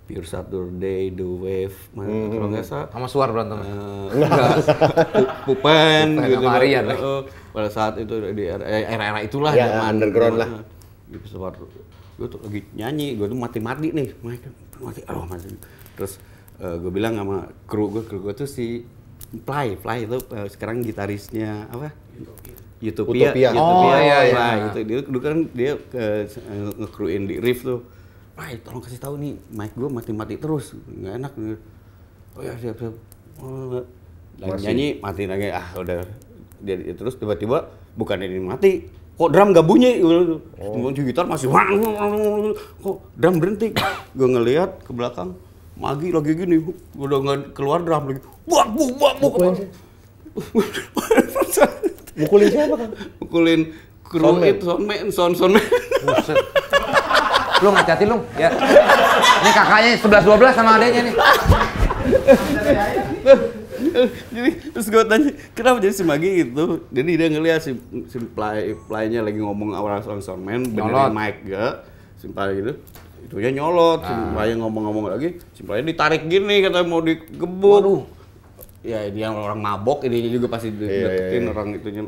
Pure Saturday, The Wave, hmm. kalau nggak salah. Sama Suar berantem. Uh, enggak, *laughs* Pupen, Pupen gitu. Uh, pada saat itu di eh, era-era itulah. Ya, zaman, underground lah. Gitu, Suar. Gue tuh lagi nyanyi, gue tuh mati-mati nih. Mati, kan, mati, aduh mati. Terus uh, gue bilang sama kru gue, kru gue tuh si Fly, Fly itu uh, sekarang gitarisnya apa? Utopia. Utopia. Utopia. Oh, Utopia, iya, iya. Nah, itu, dia, dulu kan dia uh, ngekruin di Riff tuh Rai tolong kasih tahu nih mic gue mati-mati terus nggak enak oh ya siap siap oh, lagi nyanyi mati lagi ah udah dia terus tiba-tiba bukan ini mati kok drum gak bunyi oh. gitar masih kok drum berhenti gue ngelihat ke belakang Magi lagi gini udah nggak keluar drum lagi buat bu buat bu *laughs* mukulin siapa kan mukulin kru itu man sound man *laughs* lu nggak hati lu, Ya. Ini kakaknya sebelas dua belas sama adiknya nih. jadi terus gue tanya kenapa jadi si Magi itu jadi dia ngeliat si si play playnya lagi ngomong awal song sormen benerin mic gak si play gitu itunya nyolot si ah. play ngomong-ngomong lagi si play ditarik gini kata mau digebuk ya ya yang orang mabok ini juga pasti iya, iya, deketin iya. orang itunya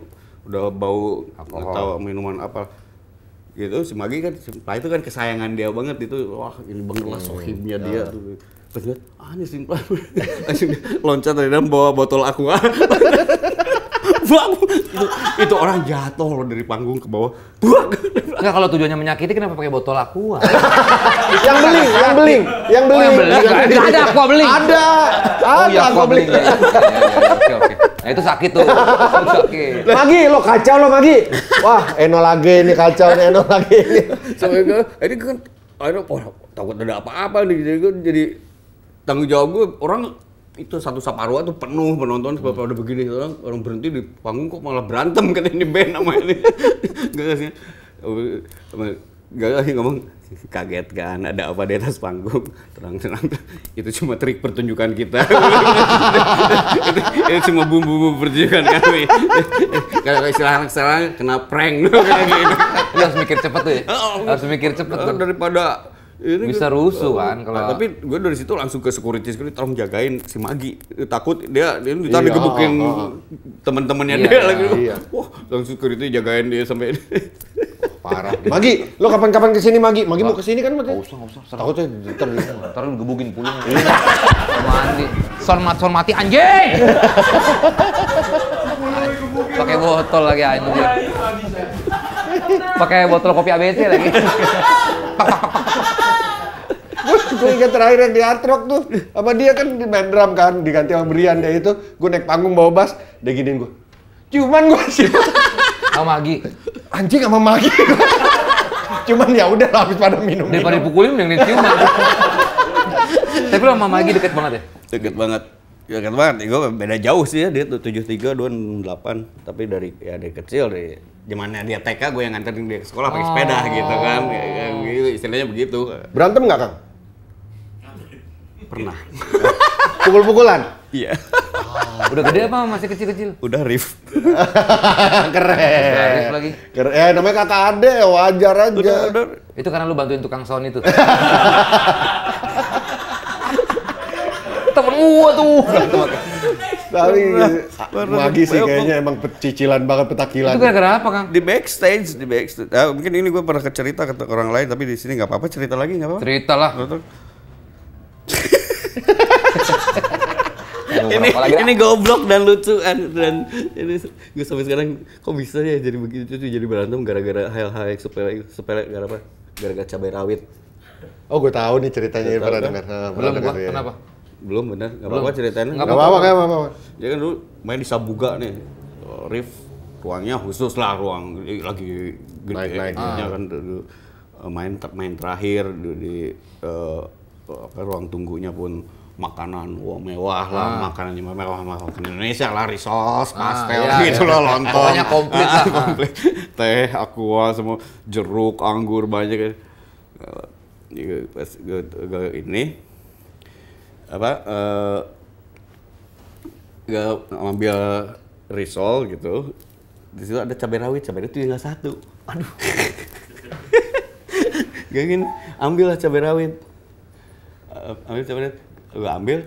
udah bau atau minuman apa gitu si Magi kan setelah itu kan kesayangan dia banget itu wah ini banget lah hmm, sohibnya ya. dia tuh pas lihat ah ini simpan langsung loncat dari dalam bawa botol aku *laughs* Buang. itu, itu orang jatuh loh dari panggung ke bawah. Buang. nggak kalau tujuannya menyakiti kenapa pakai botol aqua? *laughs* yang beli, yang beli, yang beli. Oh, yang beli. ada aqua beli. Ada. Ada oh, iya, ya, aqua beli. Oke oke. Nah itu sakit tuh. sakit. Magi lo kacau lo Magi. Wah, Eno lagi ini kacau nih Eno lagi ini. Soalnya ini kan ada kan, oh, takut ada apa-apa nih jadi kan jadi tanggung jawab gue orang itu satu Saparua tuh penuh penonton sebab hmm. ada begini orang orang berhenti di panggung kok malah berantem kan ini band namanya ini. *laughs* Gak sih. Gak sih ngomong *laughs* kaget kan ada apa di atas panggung terang terang itu cuma trik pertunjukan kita *laughs* itu, itu cuma bumbu bumbu pertunjukan kami kalau istilah anak sekarang kena prank *laughs* gitu harus mikir cepet tuh ya oh. harus mikir cepet tuh. Oh, daripada ini bisa kan. rusuh oh. kan kalau nah, tapi gue dari situ langsung ke security security tolong jagain si Magi takut dia dia ntar iya, digebukin oh, oh. teman-temannya iya, dia iya, lagi iya. wah langsung security jagain dia sampai Parah. *laughs* Magi, lo kapan-kapan kesini Magi? Magi mau kesini kan? Mati? Gak usah, gak usah. Takutnya ntar, ntar kan gebukin pulang. *laughs* Iya. Mandi. Sormat, mati anjing! *laughs* Pakai botol lagi anjing. Iya, iya, Pakai botol kopi ABC lagi. gue ingat terakhir yang di Art Rock tuh apa dia kan di main drum kan diganti sama Brian dia itu gue naik panggung bawa bass dia giniin gue cuman gue sih sama Agi anjing sama maki *laughs* cuman ya udah habis pada minum daripada dipukulin yang dicium. *laughs* tapi lama sama maki deket banget ya deket banget ya, deket banget gue beda jauh sih ya dia tuh tujuh tiga dua delapan tapi dari ya dari kecil dari zamannya dia TK gue yang nganterin dia ke sekolah pakai sepeda oh. gitu kan ya, ya gitu, istilahnya begitu berantem nggak kang pernah pukul-pukulan *laughs* Iya. Oh, udah gede apa masih kecil-kecil? Udah Rif. *laughs* Keren. Udah Rif lagi. Keren. Eh namanya kakak ade wajar aja. Udah, udah. Itu karena lu bantuin tukang sound itu. *laughs* Temen gua tuh. Tapi lagi sih kayaknya emang cicilan banget petakilan. Itu gara-gara apa Kang? Di backstage, di backstage. Nah, mungkin ini gua pernah cerita ke orang lain tapi di sini nggak apa-apa cerita lagi nggak apa-apa. Cerita lah. *laughs* ini, ini goblok dan lucu eh, dan ini gue sampai sekarang kok bisa ya jadi begitu tuh jadi berantem gara-gara hal-hal sepele sepele gara apa gara-gara cabai rawit oh gue tahu nih ceritanya ya, pernah dengar kan? belum dengar ya. kenapa belum benar nggak apa-apa ceritanya nggak apa-apa nggak apa-apa dia iya kan dulu main di Sabuga nih oh, Rif ruangnya khusus lah ruang lagi gede naik, iya. naik. kan dulu main main terakhir di, di uh, apa, ruang tunggunya pun makanan wah mewah lah, ah. makanan mewah makanan Indonesia lah, risos, ah, pastel ah, iya, gitu iya, loh, iya. lontong. Pokoknya komplit ah, Komplit. Teh, aqua, semua jeruk, anggur banyak. ini apa uh, eh, ambil risol gitu di situ ada cabai rawit cabai rawit itu tinggal satu aduh *laughs* gak ingin ambillah cabai rawit eh, ambil cabai rawit gue ambil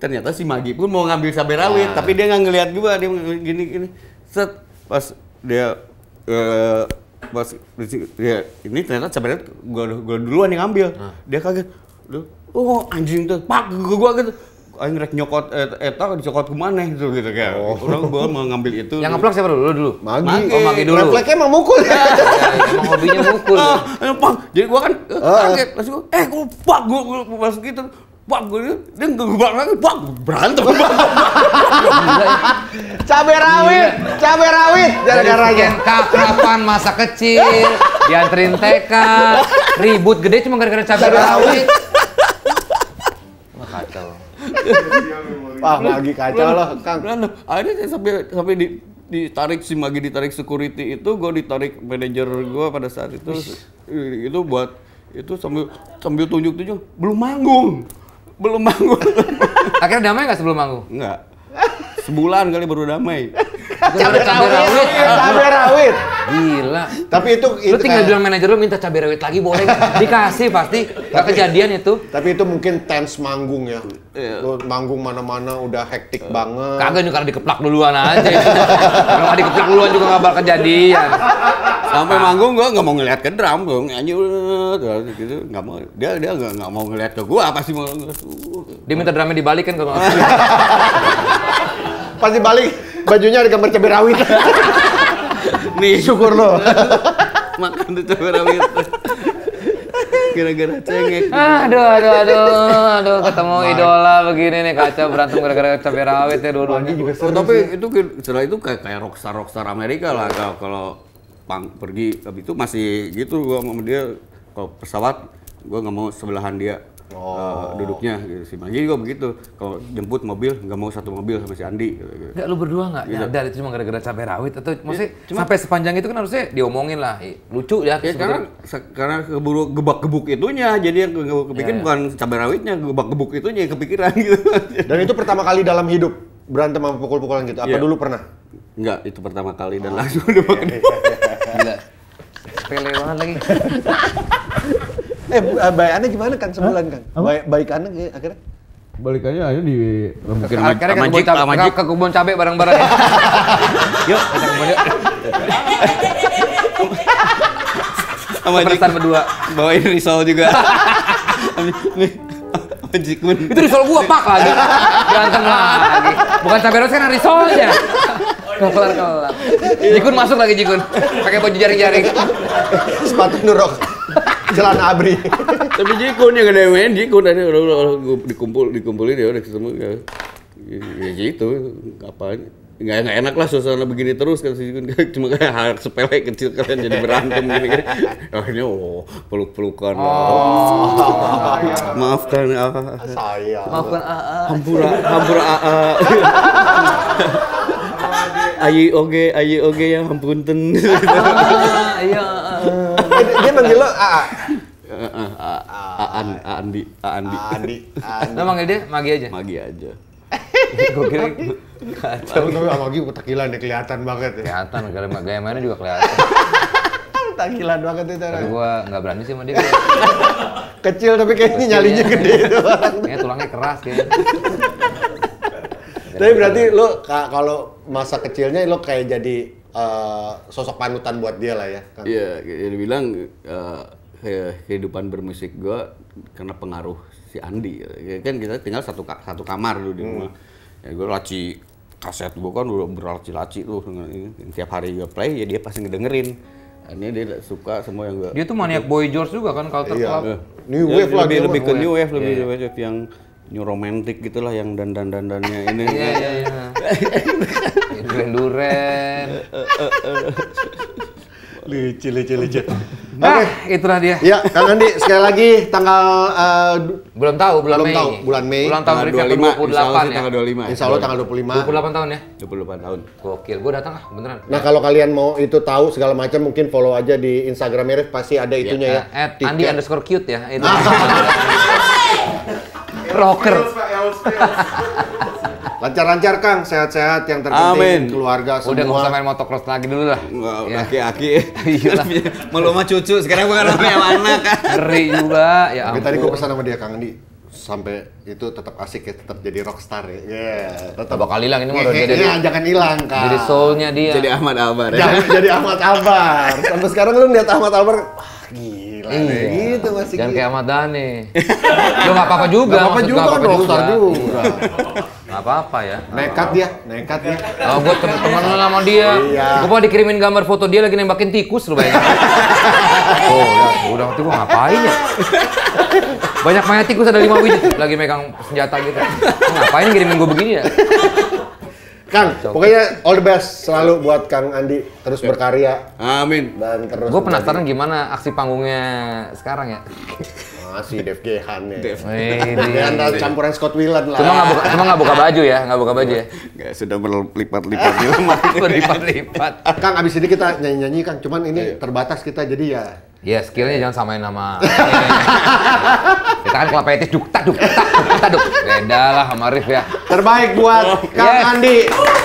ternyata si Magi pun mau ngambil cabai rawit nah. tapi dia nggak ngelihat gua dia gini gini set pas dia uh, pas dia ya, ini ternyata cabai rawit gua gue duluan yang ngambil nah. dia kaget lu oh anjing tuh pak gue gua gitu Ayo ngerek nyokot eh, eta eh, dicokot ke mana gitu gitu kayak oh. orang gua mau ngambil itu yang ngeplak siapa dulu dulu magi, magi. oh eh, magi dulu refleksnya emang mukul ya, emang hobinya mukul *laughs* ah, jadi gua kan ah. kaget gua eh gua pak gua, gua, gua, gitu Bang, dia ngegebak lagi, bang, berantem. *laughs* cabai rawit, cabai rawit. gara gara Kapan masa kecil, dianterin TK, ribut gede cuma gara-gara cabai rawit. Wah kacau. Wah lagi kacau loh, Kang. Nah, nah, akhirnya sampai sampai di ditarik si Magi ditarik security itu gue ditarik manajer gue pada saat itu itu buat itu sambil sambil tunjuk tunjuk belum manggung belum bangun Akhirnya damai nggak sebelum bangun Enggak. Sebulan kali baru damai cabai rawit. Cabai rawit. Gila. Tapi itu, itu lu tinggal kayak... bilang manajer lu minta cabai rawit lagi boleh *laughs* dikasih pasti. Gak kejadian itu. Tapi itu mungkin tense manggung ya. Iya. Lu manggung mana-mana udah hektik uh, banget. Kagak nih karena dikeplak duluan aja. Kalau nggak dikeplak duluan juga nggak bakal kejadian. Sampai manggung gua nggak mau ngeliat ke drum, gua nyanyi gitu nggak mau. Dia dia nggak mau ngeliat ke gua pasti mau. Dia minta drumnya dibalikin kan kalau. Pasti balik. Bajunya ada gambar cabai rawit. *laughs* Nih, syukur loh. *laughs* Makan tuh cabai rawit. Gara-gara cengek. Ah, aduh, aduh, aduh, aduh, ketemu Man. idola begini nih kaca berantem gara-gara cabai rawit ya dua-duanya. juga Oh, tapi sih. itu kan, setelah itu kayak kayak rockstar rockstar Amerika lah kalau pang pergi tapi itu masih gitu gua sama dia kalau pesawat gue nggak mau sebelahan dia oh. uh, duduknya gitu sih. Manggil juga begitu. Kalau jemput mobil nggak mau satu mobil sama si Andi. Gitu. gitu. Nggak lu berdua nggak gitu. nyadar itu cuma gara-gara cabai rawit atau iya, maksudnya cuma, sampai sepanjang itu kan harusnya diomongin lah. Lucu ya. ya karena karena keburu gebak-gebuk itunya jadi yang kepikiran ya, ya. bukan cabai rawitnya, gebak-gebuk itunya yang kepikiran *laughs* gitu. Dan itu pertama kali dalam hidup berantem sama pukul-pukulan gitu. Apa ya. dulu pernah? nggak itu pertama kali dan oh. langsung udah Gila. Pele lagi. *laughs* eh, eh bayarnya gimana kan sebulan kan? Baik baikannya ya, akhirnya balikannya aja di mungkin akhirnya ke majik. ke kebun cabai bareng-bareng. Ya. *laughs* yuk, kita kebun yuk. Sama berdua. Bawain risol juga. Sama Jikun. Itu risol gua pak lagi. ganteng lagi. Bukan cabai ros kan risolnya. Nggak kelar kelar. Jikun masuk lagi Jikun. Pakai baju jaring-jaring. Sepatu nurok. Celana abri. Tapi Jikun yang gede main Jikun tadi udah dikumpul dikumpulin ya udah ketemu ya. ya. Ya gitu, apa nggak enak, enak lah suasana begini terus kan *laughs* cuma kayak hal sepele kecil kalian jadi berantem gini kan oh oh peluk pelukan oh, maafkan ah saya maafkan ah, ah. hampura hampura ah, ah. *laughs* ayu oge ayu oge yang hampunten *laughs* iya, iya. dia manggil lo aa Aan, Andi, Andi, Andi, Lo *laughs* manggil dia Magi aja? Magi aja. *laughs* Gue kira kacau. Tapi Magi takilan deh, kelihatan banget ya. Kelihatan, gaya mainnya juga kelihatan takilan banget itu orang. Gua nggak berani sih sama dia. Kecil tapi kayaknya nyalinya ya. gede itu orang. Kayaknya tulangnya keras kayaknya. Tapi berarti lo kalau masa kecilnya lo kayak jadi uh, sosok panutan buat dia lah ya. Iya, kan? yeah, dia bilang uh, eh, kehidupan bermusik gue karena pengaruh si Andi. Kan kita tinggal satu satu kamar dulu di hmm. rumah. Hmm. Ya gue laci kaset gue kan udah berlaci-laci tuh tiap hari gue play ya dia pasti ngedengerin ini dia suka semua yang gue dia tuh maniak boy George juga kan kalau iya. club new iya, wave ya, lebih, lebih, ke new wave lebih yeah. Iya. new yang new romantic gitulah yang dandan dandannya ini. Iya iya iya. Duren duren. lucu lucu lucu. Nah, okay. itulah dia. Ya, Kang Andi sekali lagi tanggal uh, belum tahu bulan belum Mei. tahu bulan Mei. Bulan tahun tanggal dua lima. insya ya. Tanggal dua puluh lima. Dua puluh 28 ya. ya. tahun ya? Dua puluh 28 tahun. Gokil. Gue datang ah, beneran. Nah, kalau kalian mau itu tahu segala macam mungkin follow aja di Instagram Merif pasti ada itunya ya. ya. At Andi underscore cute ya. Itu. *laughs* *laughs* Rocker. Lancar-lancar Kang, sehat-sehat yang terpenting Amin. keluarga semua. Udah nggak usah main motocross lagi dulu lah. Nggak, ya. laki-laki. *laughs* Iyalah. *laughs* Malu sama cucu, sekarang bukan sama yang anak. Ngeri juga, ya ampun. Tapi tadi gua pesan sama dia Kang Andi, sampai itu tetap asik ya tetap jadi rockstar ya. Yeah, tetap bakal hilang ini udah jadi. jangan hilang Kang. Jadi soulnya dia. Jadi Ahmad Albar. Ya? Jangan *laughs* jadi Ahmad Albar. sampai sekarang lu lihat Ahmad Albar, wah gila Iya. Gitu masih Jangan kayak Ahmad Dhani. Lu *laughs* gak apa-apa juga. Gak apa-apa juga, kan rockstar juga. Gak ya. apa-apa ya. Nekat dia, nekat dia. Oh, gue temen-temen lu sama dia. Iya. Gue mau dikirimin gambar foto dia lagi nembakin tikus lu bayangin. *laughs* oh, udah, ya, udah waktu gue ngapain ya? Banyak mayat tikus ada lima biji lagi megang senjata gitu. Ngapain kirimin gue begini ya? Kang, Jokin. pokoknya all the best selalu buat Kang Andi terus ya. berkarya. Amin. Dan terus. Gue penasaran gimana aksi panggungnya sekarang ya. Masih Dev Gehan ya. Dev. *laughs* dan campuran Scott Willard lah. Cuma nggak buka, cuma nggak buka baju ya, nggak buka baju ya. Gak sudah berlipat-lipat di *laughs* berlipat-lipat. Kang, abis ini kita nyanyi-nyanyi Kang. Cuman ini Ayo. Iya. terbatas kita jadi ya Ya skillnya jangan samain sama kita kan kalau petis duk tak duk tak duk tak duk beda lah sama ya terbaik buat oh, Kang yes. Andi